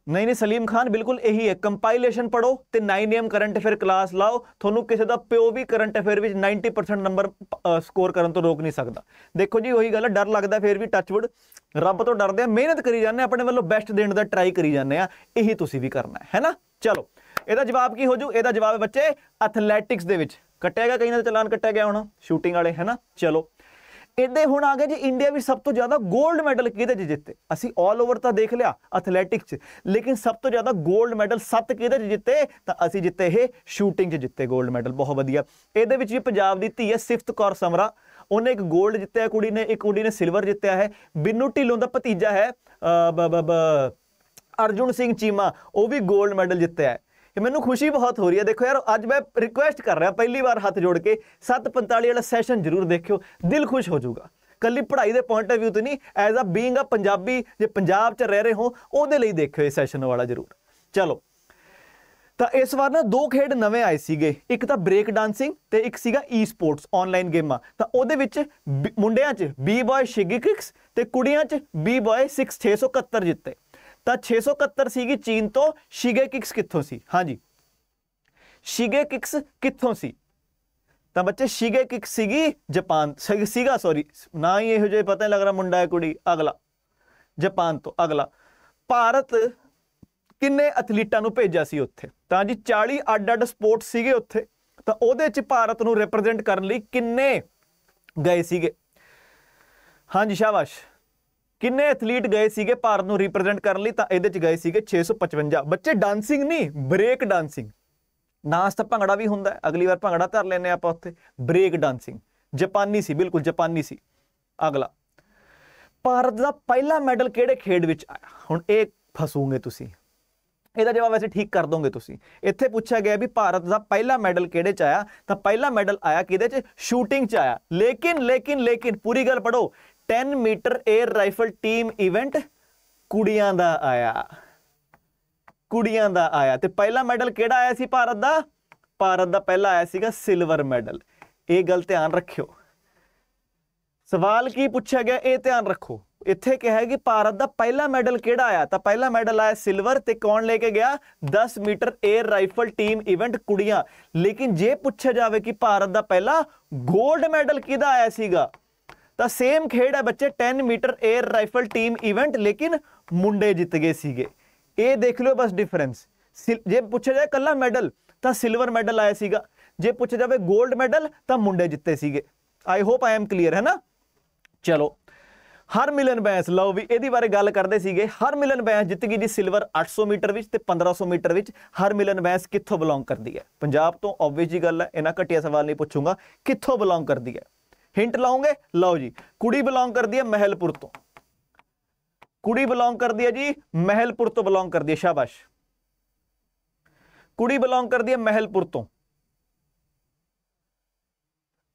ਨਹੀਂ ਨਹੀਂ ਸਲੀਮ ਖਾਨ ਬਿਲਕੁਲ ਇਹੀ ਹੈ ਕੰਪਾਈਲੇਸ਼ਨ ਪੜੋ ਤੇ 9 ਏਐਮ ਕਰੰਟ ਅਫੇਅਰ ਕਲਾਸ ਲਾਓ ਤੁਹਾਨੂੰ ਕਿਸੇ ਦਾ ਪਿਓ ਵੀ ਕਰੰਟ ਅਫੇਅਰ ਵਿੱਚ 90% ਨੰਬਰ ਸਕੋਰ ਕਰਨ ਤੋਂ ਰੋਕ ਨਹੀਂ ਸਕਦਾ ਦੇਖੋ ਜੀ ਉਹੀ ਗੱਲ ਡਰ ਲੱਗਦਾ ਫੇਰ ਵੀ ਟੱਚਵੁੱਡ ਰੱਬ ਤੋਂ ਡਰਦੇ ਆ ਮਿਹਨਤ ਕਰੀ ਜਾਂਦੇ ਆ ਆਪਣੇ ਵੱਲੋਂ ਬੈਸਟ ਦੇਣ ਦਾ ਟਰਾਈ ਕਰੀ ਜਾਂਦੇ ਆ ਇਹੀ ਤੁਸੀਂ ਵੀ ਕਰਨਾ ਹੈ ਹੈਨਾ ਚਲੋ ਇਹਦਾ ਜਵਾਬ ਕੀ ਹੋ ਜੂ ਇਹਦਾ ਜਵਾਬ ਹੈ ਬੱਚੇ ਐਥਲੈਟਿਕਸ ਦੇ ਵਿੱਚ ਕੱਟਿਆ ਗਿਆ ਕਈ ਨਾਲ ਚਲਾਨ ਕੱਟਿਆ ਗਿਆ ਹੋਣਾ ਸ਼ੂਟਿੰਗ ਵਾਲੇ ਹੈਨਾ ਚਲੋ ਇਹਦੇ ਹੁਣ ਆ ਗਏ ਜੀ ਇੰਡੀਆ ਵਿੱਚ ਸਭ ਤੋਂ ਜ਼ਿਆਦਾ 골ਡ ਮੈਡਲ ਕਿਹਦੇ 'ਚ ਜਿੱਤੇ ਅਸੀਂ 올 ਓਵਰ ਤਾਂ ਦੇਖ ਲਿਆ ਐਥਲੈਟਿਕਸ 'ਚ ਲੇਕਿਨ ਸਭ ਤੋਂ ਜ਼ਿਆਦਾ 골ਡ ਮੈਡਲ 7 ਕਿਹਦੇ 'ਚ ਜਿੱਤੇ ਤਾਂ ਅਸੀਂ ਜਿੱਤੇ ਇਹ ਸ਼ੂਟਿੰਗ 'ਚ ਜਿੱਤੇ 골ਡ ਮੈਡਲ ਬਹੁਤ ਵਧੀਆ ਇਹਦੇ ਵਿੱਚ ਵੀ ਪੰਜਾਬ ਦੀ ਧੀ ਹੈ ਸਿਫਤ ਕੌਰ ਸਮਰਾ ਉਹਨੇ ਇੱਕ 골ਡ ਜਿੱਤਿਆ ਕੁੜੀ ਨੇ ਇੱਕ ਕੁੜੀ ਨੇ ਸਿਲਵਰ ਜਿੱਤਿਆ ਹੈ ਬਿੰਨੂ ਢਿੱਲੋਂ ਦਾ ਭਤੀਜਾ ਹੈ ਅਰਜੁਨ ਸਿੰਘ ਚੀਮਾ ਉਹ ਵੀ 골ਡ ਮੈਡਲ ਜਿੱਤਿਆ ਹੈ ਇਹ ਮੈਨੂੰ ਖੁਸ਼ੀ ਬਹੁਤ ਹੋ ਰਹੀ ਹੈ ਦੇਖੋ ਯਾਰ ਅੱਜ ਮੈਂ ਰਿਕੁਐਸਟ ਕਰ ਰਿਹਾ ਪਹਿਲੀ ਵਾਰ ਹੱਥ ਜੋੜ ਕੇ 7:45 ਵਾਲਾ ਸੈਸ਼ਨ ਜ਼ਰੂਰ ਦੇਖਿਓ ਦਿਲ ਖੁਸ਼ ਹੋ ਜਾਊਗਾ ਕੱਲੀ ਪੜ੍ਹਾਈ ਦੇ ਪੁਆਇੰਟ ਆਫ View ਤੋਂ ਨਹੀਂ as a being a Punjabi ਜੇ ਪੰਜਾਬ 'ਚ ਰਹਿ ਰਹੇ ਹੋ ਉਹਦੇ ਲਈ ਦੇਖਿਓ ਇਹ ਸੈਸ਼ਨ ਵਾਲਾ ਜ਼ਰੂਰ ਚਲੋ ਤਾਂ ਇਸ ਵਾਰ ਨਾ ਦੋ ਖੇਡ ਨਵੇਂ ਆਏ ਸੀਗੇ ਇੱਕ ਤਾਂ ਬ੍ਰੇਕ ਡਾਂਸਿੰਗ ਤੇ ਇੱਕ ਸੀਗਾ ਈ ਸਪੋਰਟਸ ਆਨਲਾਈਨ ਗੇਮਾਂ ਤਾਂ ਉਹਦੇ ਵਿੱਚ ਮੁੰਡਿਆਂ 'ਚ ਬੀ ਬॉय ਸ਼ਿਗੀ ਕਿਕਸ ਤੇ ਕੁੜੀਆਂ 'ਚ ਬੀ ਬॉय 6671 ਜਿੱਤੇ ਤਾਂ 671 ਸੀਗੀ ਚੀਨ ਤੋਂ ਸ਼ਿਗੇ ਕਿਕਸ ਕਿੱਥੋਂ ਸੀ ਹਾਂਜੀ ਸ਼ਿਗੇ ਕਿਕਸ ਕਿੱਥੋਂ ਸੀ ਤਾਂ ਬੱਚੇ ਸ਼ਿਗੇ ਕਿਕ ਸੀਗੀ ਜਾਪਾਨ ਸੀਗਾ ਸੌਰੀ ਨਾ ਹੀ ਇਹੋ ਜਿਹਾ ਪਤਾ ਲੱਗ ਰਿਹਾ ਮੁੰਡਾ ਹੈ ਕੁੜੀ ਅਗਲਾ ਜਾਪਾਨ ਤੋਂ ਅਗਲਾ ਭਾਰਤ ਕਿੰਨੇ ਐਥਲੀਟਾਂ ਨੂੰ ਭੇਜਿਆ ਸੀ ਉੱਥੇ ਤਾਂ ਜੀ 40 ਅੱਡ-ਅੱਡ ਸਪੋਰਟ ਸੀਗੇ ਉੱਥੇ ਤਾਂ ਉਹਦੇ 'ਚ ਭਾਰਤ ਨੂੰ ਰਿਪਰੈਜ਼ੈਂਟ ਕਰਨ ਲਈ ਕਿੰਨੇ ਗਏ ਸੀਗੇ ਹਾਂਜੀ ਸ਼ਾਬਾਸ਼ ਕਿੰਨੇ ਐਥਲੀਟ ਗਏ ਸੀਗੇ ਭਾਰਤ ਨੂੰ ਰਿਪਰੈਜ਼ੈਂਟ ਕਰਨ ਲਈ ਤਾਂ ਇਹਦੇ ਚ ਗਏ ਸੀਗੇ 655 ਬੱਚੇ ਡਾਂਸਿੰਗ ਨਹੀਂ ਬ੍ਰੇਕ ਡਾਂਸਿੰਗ ਨਾਸ ਤਾਂ ਭੰਗੜਾ ਵੀ ਹੁੰਦਾ ਅਗਲੀ ਵਾਰ ਭੰਗੜਾ ਧਰ ਲੈਨੇ ਆਪਾਂ ਉੱਥੇ ਬ੍ਰੇਕ ਡਾਂਸਿੰਗ ਜਾਪਾਨੀ ਸੀ ਬਿਲਕੁਲ ਜਾਪਾਨੀ ਸੀ ਅਗਲਾ ਭਾਰਤ ਦਾ ਪਹਿਲਾ ਮੈਡਲ ਕਿਹੜੇ ਖੇਡ ਵਿੱਚ ਆਇਆ ਹੁਣ ਇਹ ਫਸੂਗੇ ਤੁਸੀਂ ਇਹਦਾ ਜਵਾਬ ਵੈਸੇ ਠੀਕ ਕਰ ਦੋਗੇ ਤੁਸੀਂ ਇੱਥੇ ਪੁੱਛਿਆ ਗਿਆ ਵੀ ਭਾਰਤ ਦਾ ਪਹਿਲਾ ਮੈਡਲ ਕਿਹੜੇ ਚ ਆਇਆ ਤਾਂ ਪਹਿਲਾ ਮੈਡਲ ਆਇਆ ਕਿਹਦੇ ਚ ਸ਼ੂਟਿੰਗ ਚ ਆਇਆ ਲੇਕਿਨ ਲੇਕਿਨ ਲੇਕਿਨ ਪੂਰੀ ਗੱਲ ਪੜੋ 10 ਮੀਟਰ 에어 ਰਾਈਫਲ ਟੀਮ ਇਵੈਂਟ ਕੁੜੀਆਂ ਦਾ ਆਇਆ ਕੁੜੀਆਂ ਦਾ ਆਇਆ ਤੇ ਪਹਿਲਾ ਮੈਡਲ ਕਿਹੜਾ ਆਇਆ ਸੀ ਭਾਰਤ ਦਾ ਭਾਰਤ ਦਾ ਪਹਿਲਾ ਆਇਆ ਸੀਗਾ ਸਿਲਵਰ ਮੈਡਲ ਇਹ ਗੱਲ ਧਿਆਨ ਰੱਖਿਓ ਸਵਾਲ ਕੀ ਪੁੱਛਿਆ ਗਿਆ ਇਹ ਧਿਆਨ ਰੱਖੋ ਇੱਥੇ ਕਿਹਾ ਕਿ ਭਾਰਤ ਦਾ ਪਹਿਲਾ ਮੈਡਲ ਕਿਹੜਾ ਆਇਆ ਤਾਂ ਪਹਿਲਾ ਮੈਡਲ ਆਇਆ ਸਿਲਵਰ ਤੇ ਕੌਣ ਲੈ ਕੇ ਗਿਆ 10 ਮੀਟਰ 에어 ਰਾਈਫਲ ਟੀਮ ਇਵੈਂਟ ਕੁੜੀਆਂ ਲੇਕਿਨ ਜੇ ਪੁੱਛਿਆ ਜਾਵੇ ਕਿ ਭਾਰਤ ਦਾ ਪਹਿਲਾ 골ਡ ਮੈਡਲ ਕਿਹਦਾ ਆਇਆ ਸੀਗਾ ਤਾਂ ਸੇਮ ਖੇਡ ਹੈ ਬੱਚੇ 10 metre air rifle team event ਲੇਕਿਨ ਮੁੰਡੇ ਜਿੱਤ ਗਏ ਸੀਗੇ ਇਹ ਦੇਖ ਲਿਓ ਬਸ ਡਿਫਰੈਂਸ ਜੇ ਪੁੱਛਿਆ ਜਾਏ ਕੱਲਾ ਮੈਡਲ ਤਾਂ ਸਿਲਵਰ ਮੈਡਲ ਆਇਆ ਸੀਗਾ ਜੇ ਪੁੱਛਿਆ ਜਾਵੇ 골ਡ ਮੈਡਲ ਤਾਂ ਮੁੰਡੇ ਜਿੱਤੇ ਸੀਗੇ I hope I am clear ਹੈ ਨਾ ਚਲੋ ਹਰ ਮਿਲਨ ਬੈਂਸ ਲਓ ਵੀ ਇਹਦੀ ਬਾਰੇ ਗੱਲ ਕਰਦੇ ਸੀਗੇ ਹਰ ਮਿਲਨ ਬੈਂਸ ਜਿੱਤ ਗਈ ਜੀ ਸਿਲਵਰ 800 ਮੀਟਰ ਵਿੱਚ ਤੇ 1500 ਮੀਟਰ ਵਿੱਚ ਹਰ ਮਿਲਨ ਬੈਂਸ ਕਿੱਥੋਂ ਬਿਲੋਂਗ ਕਰਦੀ ਹੈ ਪੰਜਾਬ ਤੋਂ ਆਬਵੀਅਸ ਜੀ ਗੱਲ ਹੈ ਇਹਨਾਂ ਘਟਿਆ ਸਵਾਲ ਨਹੀਂ ਪੁੱਛੂੰਗਾ ਕਿੱਥੋਂ ਬਿਲੋਂਗ ਕਰਦੀ ਹੈ ਹਿੰਟ ਲਾਉਂਗੇ ਲਓ ਜੀ ਕੁੜੀ ਬਿਲੋਂਗ ਕਰਦੀ ਹੈ ਮਹਿਲਪੁਰ ਤੋਂ ਕੁੜੀ ਬਿਲੋਂਗ ਕਰਦੀ ਹੈ ਜੀ ਮਹਿਲਪੁਰ ਤੋਂ ਬਿਲੋਂਗ ਕਰਦੀ ਹੈ ਸ਼ਾਬਾਸ਼ ਕੁੜੀ ਬਿਲੋਂਗ ਕਰਦੀ ਹੈ ਮਹਿਲਪੁਰ ਤੋਂ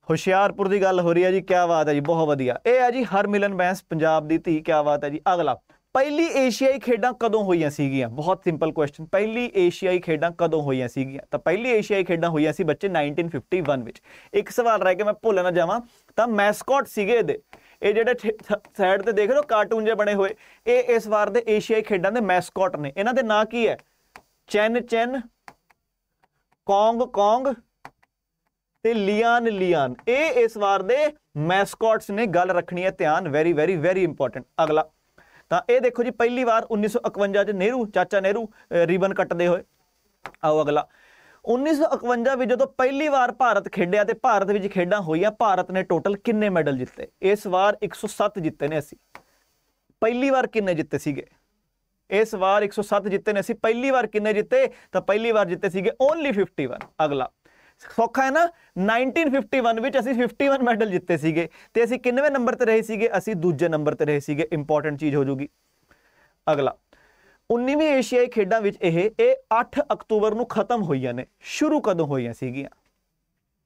ਹੁਸ਼ਿਆਰਪੁਰ ਦੀ ਗੱਲ ਹੋ ਰਹੀ ਹੈ ਜੀ ਕੀ ਬਾਤ ਹੈ ਜੀ ਬਹੁਤ ਵਧੀਆ ਇਹ ਹੈ ਜੀ ਹਰ ਮਿਲਨ ਬੈਂਸ ਪੰਜਾਬ ਦੀ ਧੀ ਕੀ ਬਾਤ ਹੈ ਜੀ ਅਗਲਾ ਪਹਿਲੀ ਏਸ਼ੀਆਈ ਖੇਡਾਂ ਕਦੋਂ ਹੋਈਆਂ ਸੀਗੀਆਂ ਬਹੁਤ ਸਿੰਪਲ ਕੁਐਸਚਨ ਪਹਿਲੀ ਏਸ਼ੀਆਈ ਖੇਡਾਂ ਕਦੋਂ ਹੋਈਆਂ ਸੀਗੀਆਂ ਤਾਂ ਪਹਿਲੀ ਏਸ਼ੀਆਈ ਖੇਡਾਂ ਹੋਈਆਂ ਸੀ ਬੱਚੇ 1951 ਵਿੱਚ ਇੱਕ ਸਵਾਲ ਰਹਿ ਗਿਆ ਮੈਂ ਭੁੱਲ ਨਾ ਜਾਵਾਂ ਤਾਂ ਮੈਸਕਾਟ ਸੀਗੇ ਇਹਦੇ ਇਹ ਜਿਹੜੇ ਸਾਈਡ ਤੇ ਦੇਖ ਲਓ ਕਾਰਟੂਨ ਜੇ ਬਣੇ ਹੋਏ ਇਹ ਇਸ ਵਾਰ ਦੇ ਏਸ਼ੀਆਈ ਖੇਡਾਂ ਦੇ ਮੈਸਕਾਟ ਨੇ ਇਹਨਾਂ ਦੇ ਨਾਂ ਕੀ ਹੈ ਚੈਨ ਚੈਨ ਕੌਂਗ ਕੌਂਗ ਤੇ ਲੀਆਨ ਲੀਆਨ ਇਹ ਇਸ ਵਾਰ ਦੇ ਮੈਸਕਾਟਸ ਨੇ ਗੱਲ ਰੱਖਣੀ ਹੈ ਧਿਆਨ ਵੈਰੀ ਵੈਰੀ ਵੈਰੀ ਇੰਪੋਰਟੈਂਟ ਅਗਲਾ ਤਾਂ ਇਹ ਦੇਖੋ ਜੀ ਪਹਿਲੀ ਵਾਰ 1951 ਚ ਨਹਿਰੂ ਚਾਚਾ ਨਹਿਰੂ ਰਿਬਨ ਕੱਟਦੇ ਹੋਏ ਆਓ ਅਗਲਾ 1951 ਵਿੱਚ ਜਦੋਂ ਪਹਿਲੀ ਵਾਰ ਭਾਰਤ ਖੇਡਿਆ ਤੇ ਭਾਰਤ ਵਿੱਚ ਖੇਡਾਂ ਹੋਈਆਂ ਭਾਰਤ ਨੇ ਟੋਟਲ ਕਿੰਨੇ ਮੈਡਲ ਜਿੱਤੇ ਇਸ ਵਾਰ 107 ਜਿੱਤੇ ਨੇ ਅਸੀਂ ਪਹਿਲੀ ਵਾਰ ਕਿੰਨੇ ਜਿੱਤੇ ਸੀਗੇ ਇਸ ਵਾਰ 107 ਜਿੱਤੇ ਨੇ ਅਸੀਂ ਪਹਿਲੀ ਵਾਰ ਕਿੰਨੇ ਜਿੱਤੇ ਤਾਂ ਪਹਿਲੀ ਵਾਰ ਜਿੱਤੇ ਸੀਗੇ ਓਨਲੀ 51 ਅਗਲਾ ਸੌਖਾ ਹੈ ਨਾ 1951 ਵਿੱਚ ਅਸੀਂ 51 ਮੈਡਲ ਜਿੱਤੇ ਸੀਗੇ ਤੇ ਅਸੀਂ ਕਿੰਨਵੇਂ ਨੰਬਰ ਤੇ ਰਹੇ ਸੀਗੇ ਅਸੀਂ ਦੂਜੇ ਨੰਬਰ ਤੇ ਰਹੇ ਸੀਗੇ ਇੰਪੋਰਟੈਂਟ ਚੀਜ਼ ਹੋ ਜੂਗੀ ਅਗਲਾ 19ਵੀਂ ਏਸ਼ੀਆਈ ਖੇਡਾਂ ਵਿੱਚ ਇਹ ਇਹ 8 ਅਕਤੂਬਰ ਨੂੰ ਖਤਮ ਹੋਈਆਂ ਨੇ ਸ਼ੁਰੂ ਕਦੋਂ ਹੋਈਆਂ ਸੀਗੀਆਂ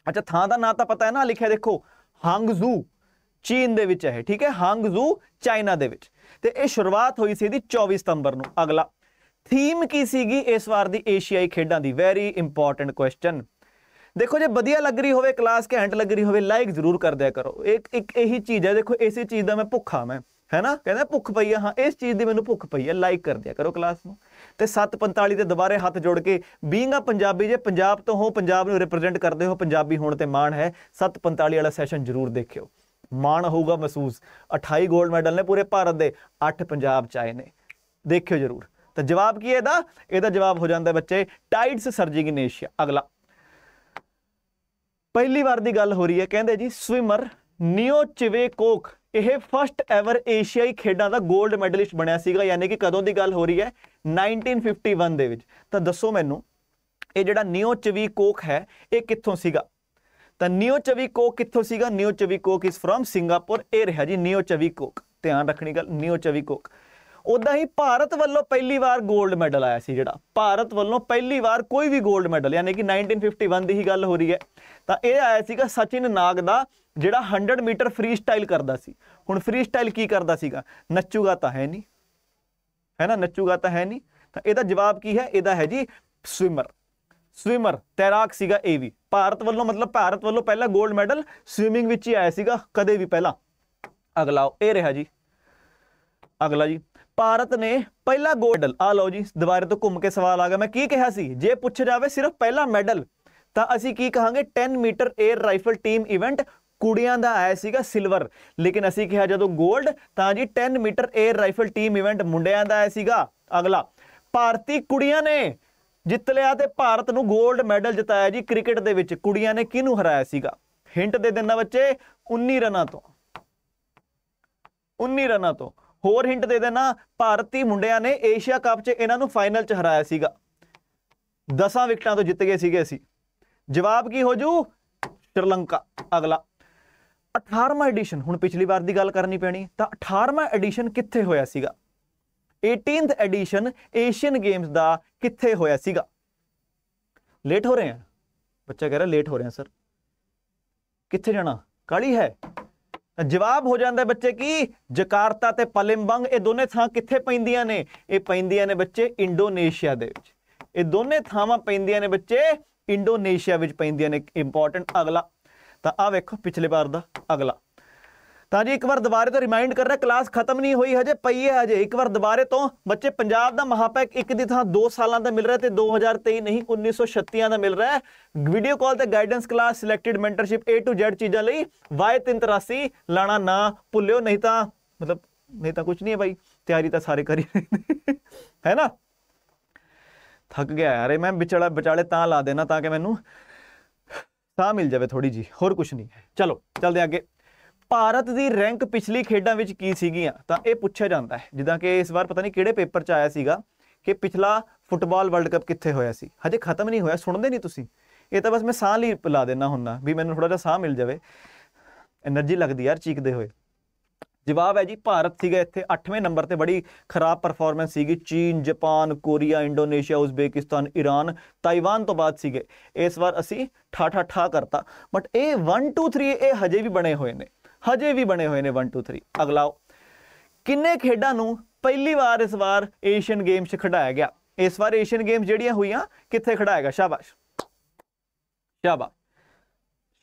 ਅੱਛਾ ਥਾਂ ਦਾ ਨਾਂ ਤਾਂ ਪਤਾ ਹੈ ਨਾ ਲਿਖਿਆ ਦੇਖੋ ਹਾਂਗਜ਼ੂ ਚੀਨ ਦੇ ਵਿੱਚ ਹੈ ਠੀਕ ਹੈ ਹਾਂਗਜ਼ੂ ਚਾਈਨਾ ਦੇ ਵਿੱਚ ਤੇ ਇਹ ਸ਼ੁਰੂਆਤ ਹੋਈ ਸੀ ਦੀ 24 ਸਤੰਬਰ ਨੂੰ ਅਗਲਾ ਥੀਮ ਕੀ ਸੀਗੀ ਇਸ ਵਾਰ ਦੀ ਏਸ਼ੀਆਈ ਖੇਡਾਂ ਦੀ ਵੈਰੀ ਇੰਪੋਰਟੈਂਟ ਕੁਐਸਚਨ ਦੇਖੋ ਜੇ ਵਧੀਆ ਲੱਗ ਰਹੀ ਹੋਵੇ ਕਲਾਸ ਘੈਂਟ ਲੱਗ ਰਹੀ ਹੋਵੇ ਲਾਈਕ ਜ਼ਰੂਰ ਕਰ ਦਿਆ ਕਰੋ ਇੱਕ ਇੱਕ ਇਹੀ ਚੀਜ਼ ਹੈ ਦੇਖੋ ਇਸੇ ਚੀਜ਼ ਦਾ ਮੈਂ ਭੁੱਖਾ ਮੈਂ ਹੈਨਾ ਕਹਿੰਦਾ ਭੁੱਖ ਪਈ ਆ ਹਾਂ ਇਸ ਚੀਜ਼ ਦੀ ਮੈਨੂੰ ਭੁੱਖ ਪਈ ਆ ਲਾਈਕ ਕਰ ਦਿਆ ਕਰੋ ਕਲਾਸ ਨੂੰ ਤੇ 745 ਤੇ ਦੁਬਾਰੇ ਹੱਥ ਜੋੜ ਕੇ ਬੀਇੰਗ ਆ ਪੰਜਾਬੀ ਜੇ ਪੰਜਾਬ ਤੋਂ ਹੋ ਪੰਜਾਬ ਨੂੰ ਰਿਪਰੈਜ਼ੈਂਟ ਕਰਦੇ ਹੋ ਪੰਜਾਬੀ ਹੋਣ ਤੇ ਮਾਣ ਹੈ 745 ਵਾਲਾ ਸੈਸ਼ਨ ਜ਼ਰੂਰ ਦੇਖਿਓ ਮਾਣ ਹੋਊਗਾ ਮਹਿਸੂਸ 28 골ਡ ਮੈਡਲ ਨੇ ਪੂਰੇ ਭਾਰਤ ਦੇ 8 ਪੰਜਾਬ ਚ ਆਏ ਨੇ ਦੇਖਿਓ ਜ਼ਰੂਰ ਤਾਂ ਜਵਾਬ ਕੀ ਹੈ ਇਹਦਾ ਇਹਦਾ ਜਵਾਬ ਹੋ ਜਾਂਦਾ ਬੱਚੇ ਟਾਈਡਸ ਸਰਜਿੰਗ ਇਨ ਏਸ਼ੀਆ ਅਗਲਾ ਪਹਿਲੀ ਵਾਰ ਦੀ ਗੱਲ ਹੋ ਰਹੀ ਹੈ ਕਹਿੰਦੇ ਜੀ ਸਵਿਮਰ ਨਿਓ ਚਿਵੇ ਕੋਕ ਇਹ ਫਰਸਟ ਐਵਰ ਏਸ਼ੀਆਈ ਖੇਡਾਂ ਦਾ 골ਡ ਮੈਡਲਿਸਟ ਬਣਿਆ ਸੀਗਾ ਯਾਨੀ ਕਿ ਕਦੋਂ ਦੀ ਗੱਲ ਹੋ ਰਹੀ ਹੈ 1951 ਦੇ ਵਿੱਚ ਤਾਂ ਦੱਸੋ ਮੈਨੂੰ ਇਹ ਜਿਹੜਾ ਨਿਓ ਚਵੀ ਕੋਕ ਹੈ ਇਹ ਕਿੱਥੋਂ ਸੀਗਾ ਤਾਂ ਨਿਓ ਚਵੀ ਕੋਕ ਕਿੱਥੋਂ ਸੀਗਾ ਨਿਓ ਚਵੀ ਕੋਕ ਇਸ ਫਰਮ ਸਿੰਗਾਪੁਰ ਇਹ ਰਿਹਾ ਜੀ ਨਿਓ ਚਵੀ ਕੋਕ ਧਿਆਨ ਰੱਖਣੀ ਗੱਲ ਨਿਓ ਚਵੀ ਕੋਕ ਉਦਾਂ ਹੀ ਭਾਰਤ ਵੱਲੋਂ ਪਹਿਲੀ ਵਾਰ 골ਡ ਮੈਡਲ ਆਇਆ ਸੀ ਜਿਹੜਾ ਭਾਰਤ ਵੱਲੋਂ ਪਹਿਲੀ ਵਾਰ ਕੋਈ ਵੀ 골ਡ ਮੈਡਲ ਯਾਨੀ ਕਿ 1951 ਦੀ ਹੀ ਗੱਲ ਹੋ ਰਹੀ ਹੈ ਤਾਂ ਇਹ ਆਇਆ ਸੀਗਾ ਸਚਿਨ ਨਾਗ ਦਾ ਜਿਹੜਾ 100 ਮੀਟਰ ਫ੍ਰੀ ਸਟਾਈਲ ਕਰਦਾ ਸੀ ਹੁਣ ਫ੍ਰੀ ਸਟਾਈਲ ਕੀ ਕਰਦਾ ਸੀਗਾ ਨੱਚੂਗਾ ਤਾਂ ਹੈ ਨਹੀਂ ਹੈ ਨਾ ਨੱਚੂਗਾ ਤਾਂ ਹੈ ਨਹੀਂ ਤਾਂ ਇਹਦਾ ਜਵਾਬ ਕੀ ਹੈ ਇਹਦਾ ਹੈ ਜੀ ਸਵਿਮਰ ਸਵਿਮਰ ਤੈਰਾਕ ਸੀਗਾ ਇਹ ਵੀ ਭਾਰਤ ਵੱਲੋਂ ਮਤਲਬ ਭਾਰਤ ਵੱਲੋਂ ਪਹਿਲਾ 골ਡ ਮੈਡਲ ਸਵਿਮਿੰਗ ਵਿੱਚ ਹੀ ਆਇਆ ਸੀਗਾ ਕਦੇ ਵੀ ਪਹਿਲਾਂ ਅਗਲਾ ਇਹ ਰਿਹਾ ਜੀ ਅਗਲਾ ਜੀ ਭਾਰਤ ਨੇ ਪਹਿਲਾ 골ਡ ਮੈਡਲ ਆ ਲਓ ਜੀ ਦੁਬਾਰੇ ਤੋਂ ਘੁੰਮ ਕੇ ਸਵਾਲ ਆ ਗਿਆ ਮੈਂ ਕੀ ਕਿਹਾ ਸੀ ਜੇ ਪੁੱਛ ਜਾਵੇ ਸਿਰਫ ਪਹਿਲਾ ਮੈਡਲ ਤਾਂ ਅਸੀਂ ਕੀ ਕਹਾਂਗੇ 10 metre air rifle team event ਕੁੜੀਆਂ ਦਾ ਆਇਆ ਸੀਗਾ ਸਿਲਵਰ ਲੇਕਿਨ ਅਸੀਂ ਕਿਹਾ ਜਦੋਂ 골ਡ ਤਾਂ ਜੀ 10 metre air rifle team event ਮੁੰਡਿਆਂ ਦਾ ਆਇਆ ਸੀਗਾ ਅਗਲਾ ਭਾਰਤੀ ਕੁੜੀਆਂ ਨੇ ਜਿੱਤ ਲਿਆ ਤੇ ਭਾਰਤ ਨੂੰ 골ਡ ਮੈਡਲ ਜਿਤਾਇਆ ਜੀ ਕ੍ਰਿਕਟ ਦੇ ਵਿੱਚ ਕੁੜੀਆਂ ਨੇ ਕਿਹਨੂੰ ਹਰਾਇਆ ਸੀਗਾ ਹਿੰਟ ਦੇ ਦਿੰਦਾ ਬੱਚੇ 19 ਰਨਾਂ ਤੋਂ 19 ਰਨਾਂ ਤੋਂ ਹੋਰ ਹਿੰਟ ਦੇ ਦੇਣਾ ਭਾਰਤੀ ਮੁੰਡਿਆਂ ਨੇ ਏਸ਼ੀਆ ਕੱਪ 'ਚ ਇਹਨਾਂ ਨੂੰ ਫਾਈਨਲ 'ਚ ਹਰਾਇਆ ਸੀਗਾ ਦਸਾਂ ਵਿਕਟਾਂ ਤੋਂ ਜਿੱਤ ਗਏ ਸੀਗੇ ਅਸੀਂ ਜਵਾਬ ਕੀ ਹੋ ਜੂ ਸ਼੍ਰੀਲੰਕਾ ਅਗਲਾ 18ਵਾਂ ਐਡੀਸ਼ਨ ਹੁਣ ਪਿਛਲੀ ਵਾਰ ਦੀ ਗੱਲ ਕਰਨੀ ਪੈਣੀ ਤਾਂ 18ਵਾਂ ਐਡੀਸ਼ਨ ਕਿੱਥੇ ਹੋਇਆ ਸੀਗਾ 18th ਐਡੀਸ਼ਨ ਏਸ਼ੀਅਨ ਗੇਮਸ ਦਾ ਕਿੱਥੇ ਹੋਇਆ ਸੀਗਾ ਲੇਟ ਹੋ ਰਹੇ ਆ ਬੱਚਾ ਕਹਿ ਰਿਹਾ ਲੇਟ ਹੋ ਰਹੇ ਆ ਸਰ ਕਿੱਥੇ ਜਾਣਾ ਕਾਲੀ ਹੈ ਤਾਂ ਜਵਾਬ ਹੋ ਜਾਂਦਾ ਬੱਚੇ ਕੀ ਜਕਾਰਤਾ ਤੇ ਪਲਿੰਬੰਗ ਇਹ ਦੋਨੇ ਥਾਂ ਕਿੱਥੇ ਪੈਂਦੀਆਂ ਨੇ ਇਹ ਪੈਂਦੀਆਂ ਨੇ ਬੱਚੇ ਇੰਡੋਨੇਸ਼ੀਆ ਦੇ ਵਿੱਚ ਇਹ ਦੋਨੇ ਥਾਵਾਂ ਪੈਂਦੀਆਂ ਨੇ ਬੱਚੇ ਇੰਡੋਨੇਸ਼ੀਆ ਵਿੱਚ ਪੈਂਦੀਆਂ ਨੇ ਇੰਪੋਰਟੈਂਟ ਅਗਲਾ ਤਾਂ ਆ ਵੇਖੋ ਪਿਛਲੇ ਵਾਰ ਦਾ ਅਗਲਾ ਤਾਂ ਜੀ ਇੱਕ ਵਾਰ ਦੁਬਾਰੇ ਤੋਂ ਰਿਮਾਈਂਡ ਕਰ ਰਿਹਾ ਕਲਾਸ ਖਤਮ ਨਹੀਂ ਹੋਈ ਹਜੇ ਪਈ ਹੈ ਹਜੇ ਇੱਕ ਵਾਰ ਦੁਬਾਰੇ ਤੋਂ ਬੱਚੇ ਪੰਜਾਬ ਦਾ ਮਹਾਪੈਕ ਇੱਕ ਦੀ ਥਾਂ 2 ਸਾਲਾਂ ਦਾ ਮਿਲ ਰਿਹਾ ਤੇ 2023 ਨਹੀਂ 1936 ਦਾ ਮਿਲ ਰਿਹਾ ਹੈ ਵੀਡੀਓ ਕਾਲ ਤੇ guidance class selected mentorship A to Z ਚੀਜ਼ਾਂ ਲਈ Y383 ਲਾਣਾ ਨਾ ਭੁੱਲਿਓ ਨਹੀਂ ਤਾਂ ਮਤਲਬ ਨਹੀਂ ਤਾਂ ਕੁਝ ਨਹੀਂ ਹੈ ਭਾਈ ਤਿਆਰੀ ਤਾਂ ਸਾਰੇ ਕਰੀ ਹੈ ਨਾ ਥੱਕ ਗਿਆ ਯਾਰ ਮੈਂ ਵਿਚਾਲਾ ਵਿਚਾਲੇ ਤਾਂ ਲਾ ਦੇਣਾ ਤਾਂ ਕਿ ਮੈਨੂੰ ਸਾਹ ਮਿਲ ਜਾਵੇ ਥੋੜੀ ਜੀ ਹੋਰ ਕੁਝ ਨਹੀਂ ਚਲੋ ਚਲਦੇ ਅੱਗੇ ਭਾਰਤ ਦੀ ਰੈਂਕ ਪਿਛਲੀ ਖੇਡਾਂ ਵਿੱਚ ਕੀ ਸੀਗੀਆਂ ਤਾਂ ਇਹ ਪੁੱਛਿਆ ਜਾਂਦਾ ਹੈ ਜਿੱਦਾਂ ਕਿ ਇਸ ਵਾਰ ਪਤਾ ਨਹੀਂ ਕਿਹੜੇ ਪੇਪਰ 'ਚ ਆਇਆ ਸੀਗਾ ਕਿ ਪਿਛਲਾ ਫੁੱਟਬਾਲ ਵਰਲਡ ਕੱਪ ਕਿੱਥੇ ਹੋਇਆ ਸੀ ਹਜੇ ਖਤਮ ਨਹੀਂ ਹੋਇਆ ਸੁਣਦੇ ਨਹੀਂ ਤੁਸੀਂ ਇਹ ਤਾਂ ਬਸ ਮੈਂ ਸਾਹ ਲਈ ਪਿਲਾ ਦੇਣਾ ਹੁੰਨਾ ਵੀ ਮੈਨੂੰ ਥੋੜਾ ਜਿਹਾ ਸਾਹ ਮਿਲ ਜਾਵੇ એનર્ਜੀ ਲੱਗਦੀ ਯਾਰ ਚੀਕਦੇ ਹੋਏ ਜਵਾਬ ਹੈ ਜੀ ਭਾਰਤ ਸੀਗਾ ਇੱਥੇ 8ਵੇਂ ਨੰਬਰ ਤੇ ਬੜੀ ਖਰਾਬ ਪਰਫਾਰਮੈਂਸ ਸੀਗੀ ਚੀਨ Japan Korea Indonesia Uzbekistan Iran Taiwan ਤੋਂ ਬਾਅਦ ਸੀਗੇ ਇਸ ਵਾਰ ਅਸੀਂ ਠਾ ਠਾ ਠਾ ਕਰਤਾ ਬਟ ਇਹ 1 2 3 ਇਹ ਹਜੇ ਵੀ ਬਣੇ ਹੋਏ ਨੇ ਹਜੇ ਵੀ ਬਣੇ ਹੋਏ ਨੇ 1 2 3 ਅਗਲਾ ਕਿੰਨੇ ਖੇਡਾਂ ਨੂੰ ਪਹਿਲੀ ਵਾਰ ਇਸ ਵਾਰ ਏਸ਼ੀਅਨ ਗੇਮਸ 'ਚ ਖਿਡਾਇਆ ਗਿਆ ਇਸ ਵਾਰ ਏਸ਼ੀਅਨ ਗੇਮਸ ਜਿਹੜੀਆਂ ਹੋਈਆਂ ਕਿੱਥੇ ਖਿਡਾਇਆ ਗਿਆ ਸ਼ਾਬਾਸ਼ ਸ਼ਾਬਾਸ਼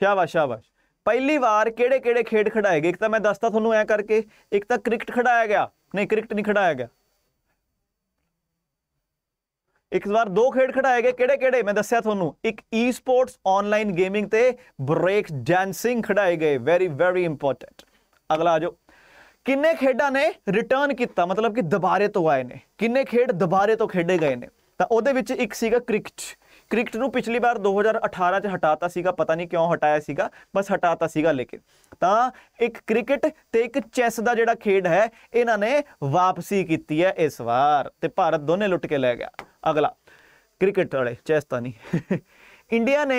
ਸ਼ਾਬਾਸ਼ ਸ਼ਾਬਾਸ਼ ਪਹਿਲੀ ਵਾਰ ਕਿਹੜੇ ਕਿਹੜੇ ਖੇਡ ਖਿਡਾਏ ਗਏ ਇੱਕ ਤਾਂ ਮੈਂ ਦੱਸਤਾ ਤੁਹਾਨੂੰ ਐ ਕਰਕੇ ਇੱਕ ਤਾਂ ਕ੍ਰਿਕਟ ਖਿਡਾਇਆ ਗਿਆ ਨਹੀਂ ਕ੍ਰਿਕਟ ਨਹੀਂ ਖਿਡਾਇਆ ਗਿਆ ਇੱਕ ਵਾਰ ਦੋ ਖੇਡ ਖੜਾਏ ਗਏ ਕਿਹੜੇ ਕਿਹੜੇ ਮੈਂ ਦੱਸਿਆ ਤੁਹਾਨੂੰ ਇੱਕ ਈ ਸਪੋਰਟਸ ਆਨਲਾਈਨ ਗੇਮਿੰਗ ਤੇ ਬ੍ਰੇਕ ਡਾਂਸਿੰਗ ਖੜਾਏ ਗਏ ਵੈਰੀ ਵੈਰੀ ਇੰਪੋਰਟੈਂਟ ਅਗਲਾ ਆ ਜਾਓ ਕਿੰਨੇ ਖੇਡਾਂ ਨੇ ਰਿਟਰਨ ਕੀਤਾ ਮਤਲਬ ਕਿ ਦੁਬਾਰੇ ਤੋਂ ਆਏ ਨੇ ਕਿੰਨੇ ਖੇਡ ਦੁਬਾਰੇ ਤੋਂ ਖੇਡੇ ਗਏ ਨੇ ਤਾਂ ਉਹਦੇ ਵਿੱਚ ਇੱਕ ਸੀਗਾ ਕ੍ਰਿਕਟ ਕ੍ਰਿਕਟ ਨੂੰ ਪਿਛਲੀ ਵਾਰ 2018 ਚ ਹਟਾਤਾ ਸੀਗਾ ਪਤਾ ਨਹੀਂ ਕਿਉਂ ਹਟਾਇਆ ਸੀਗਾ ਬਸ ਹਟਾਤਾ ਸੀਗਾ ਲੇਕਿਨ ਤਾਂ ਇੱਕ ਕ੍ਰਿਕਟ ਤੇ ਇੱਕ ਚੈਸ ਦਾ ਜਿਹੜਾ ਖੇਡ ਹੈ ਇਹਨਾਂ ਨੇ ਵਾਪਸੀ ਕੀਤੀ ਹੈ ਇਸ ਵਾਰ ਤੇ ਭਾਰਤ ਦੋਨੇ ਲੁੱਟ ਕੇ ਲੈ ਗਿਆ ਅਗਲਾ ਕ੍ਰਿਕਟ ਵਾਲੇ ਚੈਸ ਤਾਂ ਨਹੀਂ ਇੰਡੀਆ ਨੇ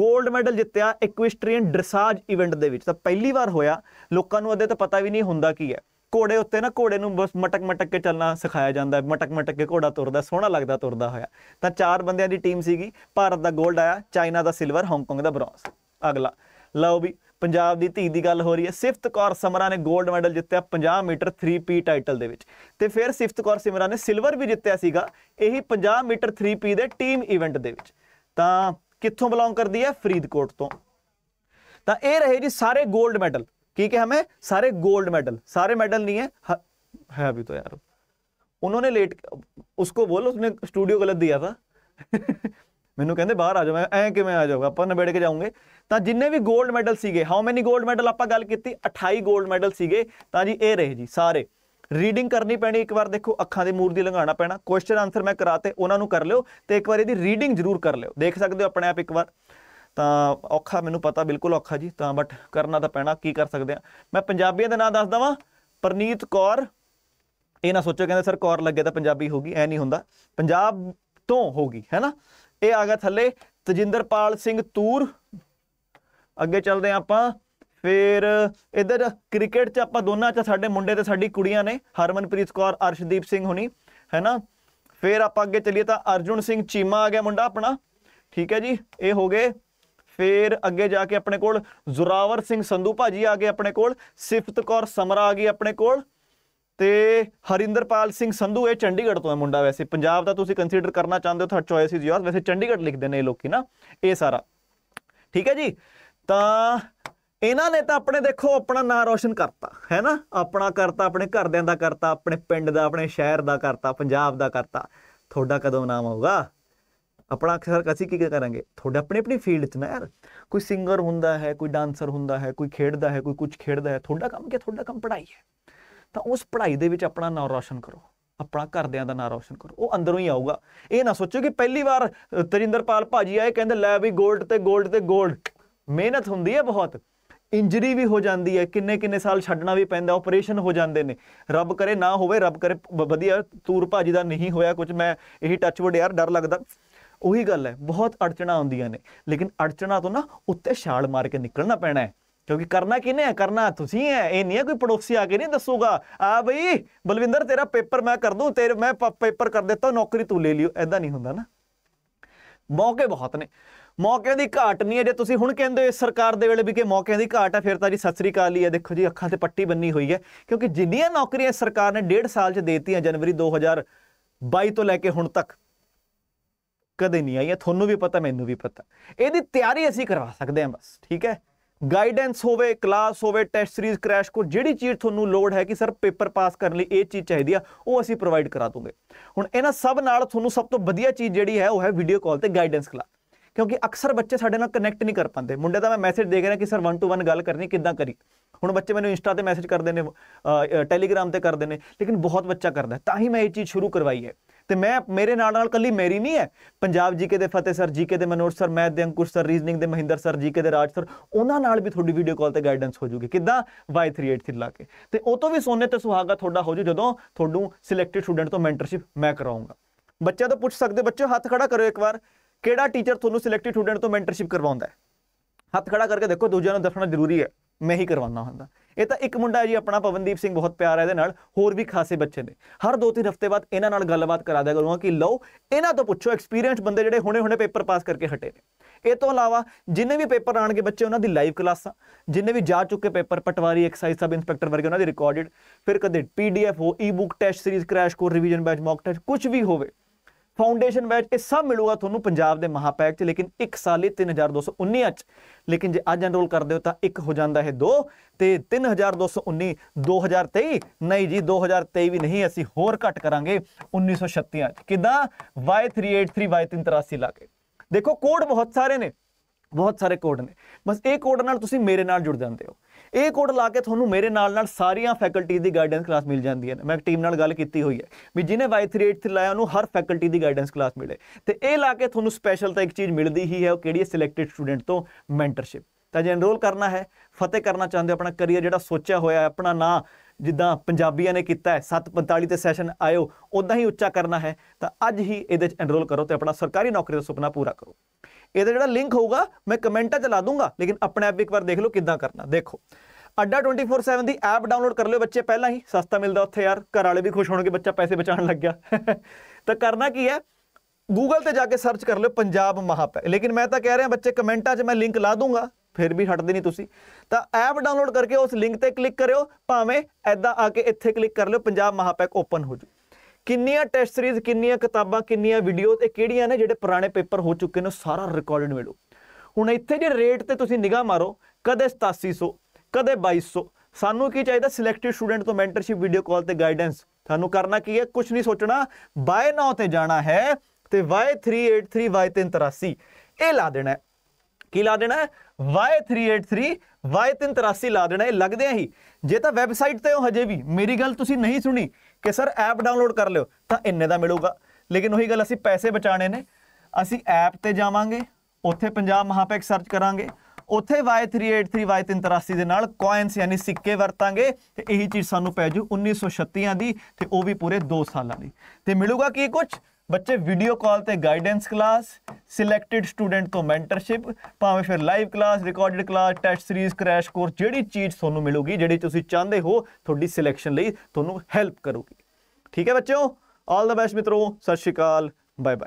골ਡ ਮੈਡਲ ਜਿੱਤਿਆ ਇਕਵਿਸਟਰੀਅਨ ਡਰਸਾਜ ਇਵੈਂਟ ਦੇ ਵਿੱਚ ਤਾਂ ਪਹਿਲੀ ਵਾਰ ਹੋਇਆ ਲੋਕਾਂ ਨੂੰ ਅੱਦੇ ਤਾਂ ਪਤਾ ਵੀ ਨਹੀਂ ਹੁੰਦਾ ਕੀ ਹੈ ਘੋੜੇ ਉੱਤੇ ਨਾ ਘੋੜੇ ਨੂੰ ਬਸ ਮਟਕ ਮਟਕ ਕੇ ਚੱਲਣਾ ਸਿਖਾਇਆ ਜਾਂਦਾ ਹੈ ਮਟਕ ਮਟਕ ਕੇ ਘੋੜਾ ਤੁਰਦਾ ਸੋਹਣਾ ਲੱਗਦਾ ਤੁਰਦਾ ਹੋਇਆ ਤਾਂ ਚਾਰ ਬੰਦਿਆਂ ਦੀ ਟੀਮ ਸੀਗੀ ਭਾਰਤ ਦਾ 골ਡ ਆਇਆ ਚਾਈਨਾ ਦਾ ਸਿਲਵਰ ਹਾਂਗਕਾਂਗ ਦਾ ਬ੍ਰੌਂਜ਼ ਅਗਲਾ ਲਓ ਵੀ ਪੰਜਾਬ ਦੀ ਧੀ ਦੀ ਗੱਲ ਹੋ ਰਹੀ ਹੈ ਸਿਫਤ ਕੌਰ ਸਮਰਾ ਨੇ 골ਡ ਮੈਡਲ ਜਿੱਤਿਆ 50 ਮੀਟਰ 3P ਟਾਈਟਲ ਦੇ ਵਿੱਚ ਤੇ ਫਿਰ ਸਿਫਤ ਕੌਰ ਸਮਰਾ ਨੇ ਸਿਲਵਰ ਵੀ ਜਿੱਤਿਆ ਸੀਗਾ ਇਹੀ 50 ਮੀਟਰ 3P ਦੇ ਟੀਮ ਇਵੈਂਟ ਦੇ ਵਿੱਚ ਤਾਂ ਕਿੱਥੋਂ ਬਿਲੋਂਗ ਕਰਦੀ ਹੈ ਫਰੀਦਕੋਟ ਤੋਂ ਤਾਂ ਇਹ ਰਹੇ ਜੀ ਸਾਰੇ 골ਡ ਮੈਡਲ ਕੀ ਕਿ ਹਮੇ ਸਾਰੇ 골ਡ ਮੈਡਲ ਸਾਰੇ ਮੈਡਲ ਨਹੀਂ ਹੈ ਹੈ है ਤਾਂ ਯਾਰ यार ਲੇਟ लेट उसको ਬੋਲ ਉਸਨੇ ਸਟੂਡੀਓ ਗਲਤ ਦਿਆ था ਮੈਨੂੰ ਕਹਿੰਦੇ ਬਾਹਰ ਆ ਜਾ ਮੈਂ ਐ ਕਿਵੇਂ ਆ ਜਾਊਗਾ ਆਪਾਂ ਨਬੇੜ ਕੇ ਜਾਉਂਗੇ ਤਾਂ ਜਿੰਨੇ ਵੀ 골ਡ ਮੈਡਲ ਸੀਗੇ ਹਾਊ ਮੈਨੀ 골ਡ ਮੈਡਲ ਆਪਾਂ ਗੱਲ ਕੀਤੀ 28 골ਡ ਮੈਡਲ ਸੀਗੇ ਤਾਂ ਜੀ ਇਹ ਰਹੇ ਜੀ ਸਾਰੇ ਰੀਡਿੰਗ ਕਰਨੀ ਪੈਣੀ ਇੱਕ ਵਾਰ ਦੇਖੋ ਅੱਖਾਂ ਦੇ ਮੂਰਦੀ ਲੰਘਾਣਾ ਪੈਣਾ ਕੁਐਸਚਨ ਆਨਸਰ ਮੈਂ ਕਰਾਤੇ ਉਹਨਾਂ ਨੂੰ ਕਰ ਲਿਓ ਤੇ ਇੱਕ ਵਾਰ ਇਹਦੀ ਰੀਡਿੰਗ ਜ਼ਰੂਰ ਕਰ ਲਿਓ ਦੇਖ ਸਕਦੇ ਹੋ ਆਪਣੇ ਆਪ ਇੱਕ ਵਾਰ ਤਾਂ ਔਖਾ ਮੈਨੂੰ ਪਤਾ ਬਿਲਕੁਲ ਔਖਾ ਜੀ ਤਾਂ ਬਟ ਕਰਨਾ ਤਾਂ ਪੈਣਾ ਕੀ ਕਰ ਸਕਦੇ ਆ ਮੈਂ ਪੰਜਾਬੀਆਂ ਦੇ ਨਾਂ ਦੱਸ ਦਵਾਂ ਪ੍ਰਨੀਤ ਕੌਰ ਇਹ ਨਾ ਸੋਚੋ ਕਹਿੰਦੇ ਸਰ ਕੌਰ ਲੱਗੇ ਤਾਂ ਪੰਜਾਬੀ ਹੋਗੀ ਐ ਨਹੀਂ ਹੁੰਦਾ ਪੰਜਾਬ ਤੋਂ ਹੋਗੀ ਹੈਨਾ ਇਹ ਆ ਗਿਆ ਥੱਲੇ ਤਜਿੰਦਰਪਾਲ ਸਿੰਘ ਤੂਰ ਅੱਗੇ ਚੱਲਦੇ ਆ ਆਪਾਂ ਫਿਰ ਇਧਰ ਕ੍ਰਿਕਟ 'ਚ ਆਪਾਂ ਦੋਨਾਂ 'ਚ ਸਾਡੇ ਮੁੰਡੇ ਤੇ ਸਾਡੀ ਕੁੜੀਆਂ ਨੇ ਹਰਮਨਪ੍ਰੀਤ ਕੌਰ ਅਰਸ਼ਦੀਪ ਸਿੰਘ ਹੁਣੀ ਹੈਨਾ ਫਿਰ ਆਪਾਂ ਅੱਗੇ ਚੱਲੀਏ ਤਾਂ ਅਰਜੁਨ ਸਿੰਘ ਚੀਮਾ ਆ ਗਿਆ ਮੁੰਡਾ ਆਪਣਾ ਠੀਕ ਹੈ ਜੀ ਇਹ ਹੋ ਗਏ ਫੇਰ ਅੱਗੇ ਜਾ ਕੇ ਆਪਣੇ ਕੋਲ ਜ਼ੁਰਾਵਰ ਸਿੰਘ ਸੰਧੂ ਭਾਜੀ ਆ ਗਏ ਆਪਣੇ ਕੋਲ ਸਿਫਤ ਕੌਰ ਸਮਰਾ ਆ ਗਈ ਆਪਣੇ ਕੋਲ ਤੇ ਹਰਿੰਦਰਪਾਲ ਸਿੰਘ ਸੰਧੂ ਇਹ ਚੰਡੀਗੜ੍ਹ ਤੋਂ ਹੈ ਮੁੰਡਾ ਵੈਸੇ ਪੰਜਾਬ ਦਾ ਤੁਸੀਂ ਕੰਸੀਡਰ ਕਰਨਾ ਚਾਹੁੰਦੇ ਹੋ ਤੁਹਾਡਾ ਚੋਇਸ ਇਜ਼ ਯੋਰ ਵੈਸੇ ਚੰਡੀਗੜ੍ਹ ਲਿਖਦੇ ਨੇ ਇਹ ਲੋਕੀ ਨਾ ਇਹ ਸਾਰਾ ਠੀਕ ਹੈ ਜੀ ਤਾਂ ਇਹਨਾਂ ਨੇ ਤਾਂ ਆਪਣੇ ਦੇਖੋ ਆਪਣਾ ਨਾਂ ਰੋਸ਼ਨ ਕਰਤਾ ਹੈ ਨਾ ਆਪਣਾ ਕਰਤਾ ਆਪਣੇ ਘਰਦਿਆਂ ਦਾ ਕਰਤਾ ਆਪਣੇ ਪਿੰਡ ਦਾ ਆਪਣੇ ਸ਼ਹਿਰ ਦਾ ਕਰਤਾ ਪੰਜਾਬ ਦਾ ਕਰਤਾ ਤੁਹਾਡਾ ਕਦੋਂ ਨਾਮ ਆਊਗਾ ਆਪਣਾ ਅਕਸਰ ਅਸੀਂ ਕੀ ਕਰਾਂਗੇ ਤੁਹਾਡੇ ਆਪਣੇ ਆਪਣੀ ਫੀਲਡ 'ਚ ਨਾ ਯਾਰ ਕੋਈ ਸਿੰਗਰ ਹੁੰਦਾ ਹੈ ਕੋਈ ਡਾਂਸਰ ਹੁੰਦਾ ਹੈ ਕੋਈ ਖੇਡਦਾ ਹੈ ਕੋਈ ਕੁਝ ਖੇਡਦਾ ਹੈ ਤੁਹਾਡਾ ਕੰਮ ਕੀ ਤੁਹਾਡਾ ਕੰਮ ਪੜਾਈ ਹੈ ਤਾਂ ਉਸ ਪੜਾਈ ਦੇ ਵਿੱਚ ਆਪਣਾ ਨਾਮ ਰੌਸ਼ਨ ਕਰੋ ਆਪਣਾ ਘਰਦਿਆਂ ਦਾ ਨਾਮ ਰੌਸ਼ਨ ਕਰੋ ਉਹ ਅੰਦਰੋਂ ਹੀ ਆਊਗਾ ਇਹ ਨਾ ਸੋਚੋ ਕਿ ਪਹਿਲੀ ਵਾਰ ਤਰਿੰਦਰਪਾਲ ਭਾਜੀ ਆਏ ਕਹਿੰਦੇ ਲੈ ਵੀ 골ਡ ਤੇ 골ਡ ਤੇ 골ਡ ਮਿਹਨਤ ਹੁੰਦੀ ਹੈ ਬਹੁਤ ਇੰਜਰੀ ਵੀ ਹੋ ਜਾਂਦੀ ਹੈ ਕਿੰਨੇ ਕਿੰਨੇ ਸਾਲ ਛੱਡਣਾ ਵੀ ਪੈਂਦਾ ਆਪਰੇਸ਼ਨ ਹੋ ਜਾਂਦੇ ਨੇ ਰੱਬ ਕਰੇ ਨਾ ਹੋਵੇ ਰੱਬ ਕਰੇ ਵਧੀਆ ਤੂਰ ਭਾਜੀ ਦਾ ਨਹੀਂ ਹੋਇਆ ਕੁਝ ਮੈਂ ਇਹੀ ਟੱਚ ਯਾਰ ਡਰ ਲੱਗਦਾ ਉਹੀ ਗੱਲ ਹੈ ਬਹੁਤ ਅੜਚਣਾ ਹੁੰਦੀਆਂ ਨੇ ਲੇਕਿਨ ਅੜਚਣਾ ਤੋਂ ਨਾ ਉੱਤੇ ਛਾਲ ਮਾਰ ਕੇ ਨਿਕਲਣਾ ਪੈਣਾ ਹੈ ਕਿਉਂਕਿ ਕਰਨਾ ਕਿਨੇ ਹੈ ਕਰਨਾ ਤੁਸੀਂ ਹੈ ਇਹ ਨਹੀਂ ਹੈ ਕੋਈ ਪੜੋਸੀ ਆ ਕੇ ਨਹੀਂ ਦੱਸੂਗਾ ਆ ਬਈ ਬਲਵਿੰਦਰ ਤੇਰਾ ਪੇਪਰ ਮੈਂ ਕਰ ਦੂੰ ਤੇਰੇ ਮੈਂ ਪੇਪਰ ਕਰ ਦਿੱਤਾ ਨੌਕਰੀ ਤੂੰ ਲੈ ਲਿਓ ਐਦਾਂ ਨਹੀਂ ਹੁੰਦਾ ਨਾ ਮੌਕੇ ਬਹੁਤ ਨੇ ਮੌਕਿਆਂ ਦੀ ਘਾਟ ਨਹੀਂ ਹੈ ਜੇ ਤੁਸੀਂ ਹੁਣ ਕਹਿੰਦੇ ਸਰਕਾਰ ਦੇ ਵੇਲੇ ਵੀ ਕਿ ਮੌਕਿਆਂ ਦੀ ਘਾਟ ਹੈ ਫਿਰ ਤਾਂ ਜੀ ਸਤਿ ਸ੍ਰੀ ਅਕਾਲ ਹੀ ਹੈ ਦੇਖੋ ਜੀ ਅੱਖਾਂ ਤੇ ਪੱਟੀ ਬੰਨੀ ਹੋਈ ਹੈ ਕਿਉਂਕਿ ਜਿੰਨੀਆਂ ਨੌਕਰੀਆਂ ਸਰਕਾਰ ਨੇ 1.5 ਸਾਲ 'ਚ ਦੇਤੀਆਂ ਜਨਵਰੀ 2022 ਤੋਂ ਲੈ ਕੇ ਹੁਣ ਤੱਕ ਕਦੇ ਨਹੀਂ ਆਈਆਂ ਤੁਹਾਨੂੰ ਵੀ ਪਤਾ ਮੈਨੂੰ ਵੀ ਪਤਾ ਇਹਦੀ ਤਿਆਰੀ ਅਸੀਂ ਕਰਵਾ ਸਕਦੇ ਹਾਂ ਬਸ ਠੀਕ ਹੈ ਗਾਈਡੈਂਸ ਹੋਵੇ ਕਲਾਸ ਹੋਵੇ ਟੈਸਟ ਸੀਰੀਜ਼ ਕ੍ਰੈਸ਼ ਕੋ ਜਿਹੜੀ ਚੀਜ਼ ਤੁਹਾਨੂੰ ਲੋਡ ਹੈ ਕਿ ਸਰ ਪੇਪਰ ਪਾਸ ਕਰਨ ਲਈ ਇਹ ਚੀਜ਼ ਚਾਹੀਦੀ ਆ ਉਹ ਅਸੀਂ ਪ੍ਰੋਵਾਈਡ ਕਰਾ ਦੂੰਗੇ ਹੁਣ ਇਹਨਾਂ ਸਭ ਨਾਲ ਤੁਹਾਨੂੰ ਸਭ ਤੋਂ ਵਧੀਆ ਚੀਜ਼ ਜਿਹੜੀ ਹੈ ਉਹ ਹੈ ਵੀਡੀਓ ਕਾਲ ਤੇ ਗਾਈਡੈਂਸ ਕਲਾਸ ਕਿਉਂਕਿ ਅਕਸਰ ਬੱਚੇ ਸਾਡੇ ਨਾਲ ਕਨੈਕਟ ਨਹੀਂ ਕਰ ਪਾਉਂਦੇ ਮੁੰਡੇ ਦਾ ਮੈਂ ਮੈਸੇਜ ਦੇਖ ਰਿਹਾ ਕਿ ਸਰ 1 ਟੂ 1 ਗੱਲ ਕਰਨੀ ਕਿੱਦਾਂ ਕਰੀ ਹੁਣ ਬੱਚੇ ਮੈਨੂੰ ਇੰਸਟਾ ਤੇ ਮੈਸੇਜ ਕਰਦੇ ਨੇ ਟੈਲੀਗ੍ਰਾਮ ਤੇ ਕਰਦੇ ਨੇ ਲੇਕਿਨ ਬਹੁਤ ਬੱਚਾ ਕਰਦਾ ਤਾਂ ਹੀ ਮੈਂ ਇਹ ਚੀਜ਼ ਸ਼ੁਰੂ ਕਰਵਾਈ ਹੈ ਤੇ ਮੈਂ ਮੇਰੇ ਨਾਲ ਨਾਲ ਕੱਲੀ ਮੇਰੀ ਨਹੀਂ ਹੈ ਪੰਜਾਬ ਜੀਕੇ ਦੇ ਫਤਿਹ ਸਰ ਜੀਕੇ ਦੇ ਮਨੋਜ ਸਰ ਮੈਂ ਦੇ ਅੰਕੁਸ਼ ਸਰ ਰੀਜ਼ਨਿੰਗ ਦੇ ਮਹਿੰਦਰ ਸਰ ਜੀਕੇ ਦੇ ਰਾਜ ਸਰ ਉਹਨਾਂ ਨਾਲ ਵੀ ਤੁਹਾਡੀ ਵੀਡੀਓ ਕਾਲ ਤੇ ਗਾਈਡੈਂਸ ਹੋ ਜੂਗੀ ਕਿੱਦਾਂ Y383 ਲਾ ਕੇ ਤੇ ਉਹ ਤੋਂ ਵੀ ਸੋਨੇ ਤੇ ਸੁਹਾਗਾ ਤੁਹਾਡਾ ਹੋ ਜੂ ਜਦੋਂ ਤੁਹਾਨੂੰ ਸਿਲੈਕਟਡ ਸਟੂਡੈਂਟ ਤੋਂ ਮੈਂਟਰਸ਼ਿਪ ਮੈਂ ਕਰਾਉਂਗਾ ਬੱਚਾ ਤਾਂ ਪੁੱਛ ਸਕਦੇ ਬੱਚੋ ਹੱਥ ਖੜਾ ਕਰੋ ਇੱਕ ਵਾਰ ਕਿਹੜਾ ਟੀਚਰ ਤੁਹਾਨੂੰ ਸਿਲੈਕਟਡ ਸਟੂਡੈਂਟ ਤੋਂ ਮੈਂਟਰਸ਼ਿਪ ਕਰਵਾਉਂਦਾ ਹੈ ਹੱਥ ਖੜਾ ਕਰਕੇ ਦੇਖੋ ਦੂਜਿਆਂ ਨੂੰ ਦੱਸਣਾ ਜ਼ਰੂਰੀ ਹੈ ਮੈਂ ਹੀ ਕਰਵਾਉਣਾ ਹੁੰਦਾ ਇਹ ਤਾਂ ਇੱਕ ਮੁੰਡਾ ਜੀ ਆਪਣਾ ਪਵਨਦੀਪ ਸਿੰਘ ਬਹੁਤ ਪਿਆਰਾ ਇਹਦੇ ਨਾਲ ਹੋਰ ਵੀ ਖਾਸੇ ਬੱਚੇ ਨੇ ਹਰ ਦੋ ਤਿੰਨ ਹਫ਼ਤੇ ਬਾਅਦ ਇਹਨਾਂ ਨਾਲ ਗੱਲਬਾਤ ਕਰਾ ਦਿਆ ਕਰੂੰਗਾ ਕਿ ਲਓ ਇਹਨਾਂ ਤੋਂ ਪੁੱਛੋ ਐਕਸਪੀਰੀਅੰਸ ਬੰਦੇ ਜਿਹੜੇ ਹੁਣੇ-ਹੁਣੇ ਪੇਪਰ ਪਾਸ ਕਰਕੇ ਹਟੇ ਨੇ ਇਹ ਤੋਂ ਇਲਾਵਾ ਜਿੰਨੇ ਵੀ ਪੇਪਰ ਆਣਗੇ ਬੱਚੇ ਉਹਨਾਂ ਦੀ ਲਾਈਵ ਕਲਾਸਾਂ ਜਿੰਨੇ ਵੀ ਜਾ ਚੁੱਕੇ paper patwari excise sub inspector ਵਰਗੇ ਉਹਨਾਂ ਦੀ ਰਿਕਾਰਡਡ ਫਿਰ ਕਦੇ ਪੀਡੀਐਫ ਹੋ ebook test series crash core revision batch mock test ਕੁਝ ਵੀ ਹੋਵੇ ਫਾਊਂਡੇਸ਼ਨ ਬੈਠ ਕੇ ਸਭ ਮਿਲੂਗਾ ਤੁਹਾਨੂੰ ਪੰਜਾਬ ਦੇ ਮਹਾਪੈਕ 'ਚ ਲੇਕਿਨ 1 ਸਾਲ ਲਈ 3219 'ਚ ਲੇਕਿਨ ਜੇ ਅੱਜ ਅਨਰੋਲ ਕਰਦੇ ਹੋ ਤਾਂ 1 ਹੋ ਜਾਂਦਾ ਹੈ 2 ਤੇ 3219 2023 ਨਹੀਂ ਜੀ 2023 ਵੀ ਨਹੀਂ ਅਸੀਂ ਹੋਰ ਘਟ ਕਰਾਂਗੇ 1936 ਕਿਦਾਂ Y383 Y383 ਲਾ ਕੇ ਦੇਖੋ ਕੋਡ ਬਹੁਤ ਸਾਰੇ ਨੇ ਬਹੁਤ ਸਾਰੇ ਕੋਡ ਨੇ ਬਸ ਇਹ ਕੋਡ ਨਾਲ ਤੁਸੀਂ ਮੇਰੇ ਨਾਲ ਜੁੜ ਜਾਂਦੇ ਹੋ ਇਹ ਕੋਡ ਲਾ ਕੇ ਤੁਹਾਨੂੰ ਮੇਰੇ ਨਾਲ ਨਾਲ ਸਾਰੀਆਂ ਫੈਕਲਟੀ ਦੀ ਗਾਈਡੈਂਸ ਕਲਾਸ ਮਿਲ ਜਾਂਦੀ ਹੈ ਮੈਂ ਟੀਮ ਨਾਲ ਗੱਲ ਕੀਤੀ ਹੋਈ ਹੈ ਵੀ ਜਿਨੇ Y383 ਲਾਇਆ ਉਹਨੂੰ ਹਰ ਫੈਕਲਟੀ ਦੀ ਗਾਈਡੈਂਸ ਕਲਾਸ ਮਿਲੇ ਤੇ ਇਹ ਲਾ ਕੇ ਤੁਹਾਨੂੰ ਸਪੈਸ਼ਲ ਤਾਂ ਇੱਕ ਚੀਜ਼ ਮਿਲਦੀ ਹੀ ਹੈ ਉਹ ਕਿਹੜੀ ਹੈ ਸਿਲੈਕਟਡ ਸਟੂਡੈਂਟ ਤੋਂ ਮੈਂਟਰਸ਼ਿਪ ਤਾਂ ਜੇ ਐਨਰੋਲ ਕਰਨਾ ਹੈ ਫਤਿਹ ਕਰਨਾ ਚਾਹੁੰਦੇ ਆਪਣਾ ਕਰੀਅਰ ਜਿਹੜਾ ਸੋਚਿਆ ਹੋਇਆ ਹੈ ਆਪਣਾ ਨਾਂ ਜਿੱਦਾਂ ਪੰਜਾਬੀਆਂ ਨੇ ਕੀਤਾ ਹੈ 745 ਤੇ ਸੈਸ਼ਨ ਆਇਓ ਉਦਾਂ ਹੀ ਉੱਚਾ ਕਰਨਾ ਹੈ ਤਾਂ ਅੱਜ ਹੀ ਇਹਦੇ ਵਿੱਚ ਐਨਰੋਲ ਕਰੋ ਤੇ ਆਪਣਾ ਸਰਕਾਰੀ ਨੌਕਰੀ ਦਾ ਸੁਪਨਾ ਪੂਰਾ ਕਰੋ ਇਹਦਾ ਜਿਹੜਾ ਲਿੰਕ ਹੋਊਗਾ ਮੈਂ ਕਮੈਂਟਾਂ 'ਚ ਲਾ ਦੂੰਗਾ ਲੇਕਿਨ ਆਪਣੇ ਆਪ ਇੱਕ ਵਾਰ ਦੇਖ ਲਓ ਕਿੱਦਾਂ ਕਰਨਾ ਦੇਖੋ ਅੱਡਾ 24/7 ਦੀ ਐਪ ਡਾਊਨਲੋਡ ਕਰ ਲਿਓ ਬੱਚੇ ਪਹਿਲਾਂ ਹੀ ਸਸਤਾ ਮਿਲਦਾ ਉੱਥੇ ਯਾਰ ਘਰ ਵਾਲੇ ਵੀ ਖੁਸ਼ ਹੋਣਗੇ ਬੱਚਾ ਪੈਸੇ ਬਚਾਉਣ ਲੱਗ ਗਿਆ ਤਾਂ ਕਰਨਾ ਕੀ ਹੈ Google ਤੇ ਜਾ ਕੇ ਸਰਚ ਕਰ ਲਿਓ ਪੰਜਾਬ ਮਹਾਪੈ ਲੇਕਿਨ ਮੈਂ ਤਾਂ ਕਹਿ ਰਿਹਾ ਬੱਚੇ ਕਮੈਂਟਾਂ 'ਚ ਮੈਂ ਲਿੰਕ ਲਾ ਦੂੰਗਾ ਫਿਰ ਵੀ ਹਟਦੇ ਨਹੀਂ ਤੁਸੀਂ ਤਾਂ ਐਪ ਡਾਊਨਲੋਡ ਕਰਕੇ ਉਸ ਲਿੰਕ ਤੇ ਕਲਿੱਕ ਕਰਿਓ ਭਾਵੇਂ ਐਦਾਂ ਆ ਕੇ ਇੱਥੇ ਕਲਿੱਕ ਕਰ ਲਿਓ ਪੰਜਾਬ ਮਹਾਪੈਕ ਓਪਨ ਹੋ ਜੂ ਕਿੰਨੀਆਂ ਟੈਸਟ ਸੀਰੀਜ਼ ਕਿੰਨੀਆਂ ਕਿਤਾਬਾਂ ਕਿੰਨੀਆਂ ਵੀਡੀਓ ਤੇ ਕਿਹੜੀਆਂ ਨੇ ਜਿਹੜੇ ਪੁਰਾਣੇ ਪੇਪਰ ਹੋ ਚੁੱਕੇ ਨੇ ਸਾਰਾ ਰਿਕਾਰਡਡ ਮਿਲੂ ਹੁਣ ਇੱਥੇ ਜੇ ਰੇਟ ਤੇ ਤੁਸੀਂ ਨਿਗਾਹ ਮਾਰੋ ਕਦੇ 8700 ਕਦੇ 2200 ਸਾਨੂੰ ਕੀ ਚਾਹੀਦਾ ਸਿਲੈਕਟਿਡ ਸਟੂਡੈਂਟ ਤੋਂ ਮੈਂਟਰਸ਼ਿਪ ਵੀਡੀਓ ਕਾਲ ਤੇ ਗਾਈਡੈਂਸ ਤੁਹਾਨੂੰ ਕਰਨਾ ਕੀ ਹੈ ਕੁਝ ਨਹੀਂ ਸੋਚਣਾ ਬਾਏ ਨਾਉ ਤੇ ਜਾਣਾ ਹੈ ਤੇ Y383 Y383 ਇਹ ਲਾ ਦੇਣਾ ਕੀ ਲਾ ਦੇਣਾ Y383 Y383 ਲਾ ਦੇਣਾ ਇਹ ਲੱਗਦੇ ਆ ਹੀ ਜੇ ਤਾਂ ਵੈਬਸਾਈਟ ਤੇ ਹੋ ਹਜੇ ਵੀ ਮੇਰੀ ਗੱਲ ਤੁਸੀਂ ਨਹੀਂ ਸੁਣੀ ਕਿ ਸਰ ਐਪ ਡਾਊਨਲੋਡ ਕਰ ਲਿਓ ਤਾਂ ਇੰਨੇ ਦਾ ਮਿਲੂਗਾ ਲੇਕਿਨ ਉਹੀ ਗੱਲ ਅਸੀਂ ਪੈਸੇ ਬਚਾਣੇ ਨੇ ਅਸੀਂ ਐਪ ਤੇ ਜਾਵਾਂਗੇ ਉੱਥੇ ਪੰਜਾਬ ਮਹਾਪੈਕ ਸਰਚ ਕਰਾਂਗੇ ਉੱਥੇ Y383 Y383 ਦੇ ਨਾਲ ਕੋਇਨਸ ਯਾਨੀ ਸਿੱਕੇ ਵਰਤਾਂਗੇ ਤੇ ਇਹੀ ਚੀਜ਼ ਸਾਨੂੰ ਪੈ ਜੂ 1936 ਦੀ ਤੇ ਉਹ ਵੀ ਪੂਰੇ 2 ਸਾਲਾਂ ਦੀ ਤੇ ਮਿਲੂਗਾ ਕੀ ਕੁਝ ਬੱਚੇ ਵੀਡੀਓ ਕਾਲ ਤੇ ਗਾਈਡੈਂਸ ਕਲਾਸ ਸਿਲੈਕਟਡ ਸਟੂਡੈਂਟ ਤੋਂ ਮੈਂਟਰਸ਼ਿਪ ਭਾਵੇਂ ਫਿਰ live class recorded class test series crash course ਜਿਹੜੀ ਚੀਜ਼ ਤੁਹਾਨੂੰ ਮਿਲੂਗੀ ਜਿਹੜੀ ਤੁਸੀਂ ਚਾਹੁੰਦੇ ਹੋ ਤੁਹਾਡੀ ਸਿਲੈਕਸ਼ਨ ਲਈ ਤੁਹਾਨੂੰ ਹੈਲਪ ਕਰੂਗੀ ਠੀਕ ਹੈ ਬੱਚਿਓ ਆਲ ਦਾ ਬੈਸਟ ਮਿੱਤਰੋ ਸਤਿ ਸ਼੍ਰੀ ਅਕਾਲ ਬਾਏ ਬਾਏ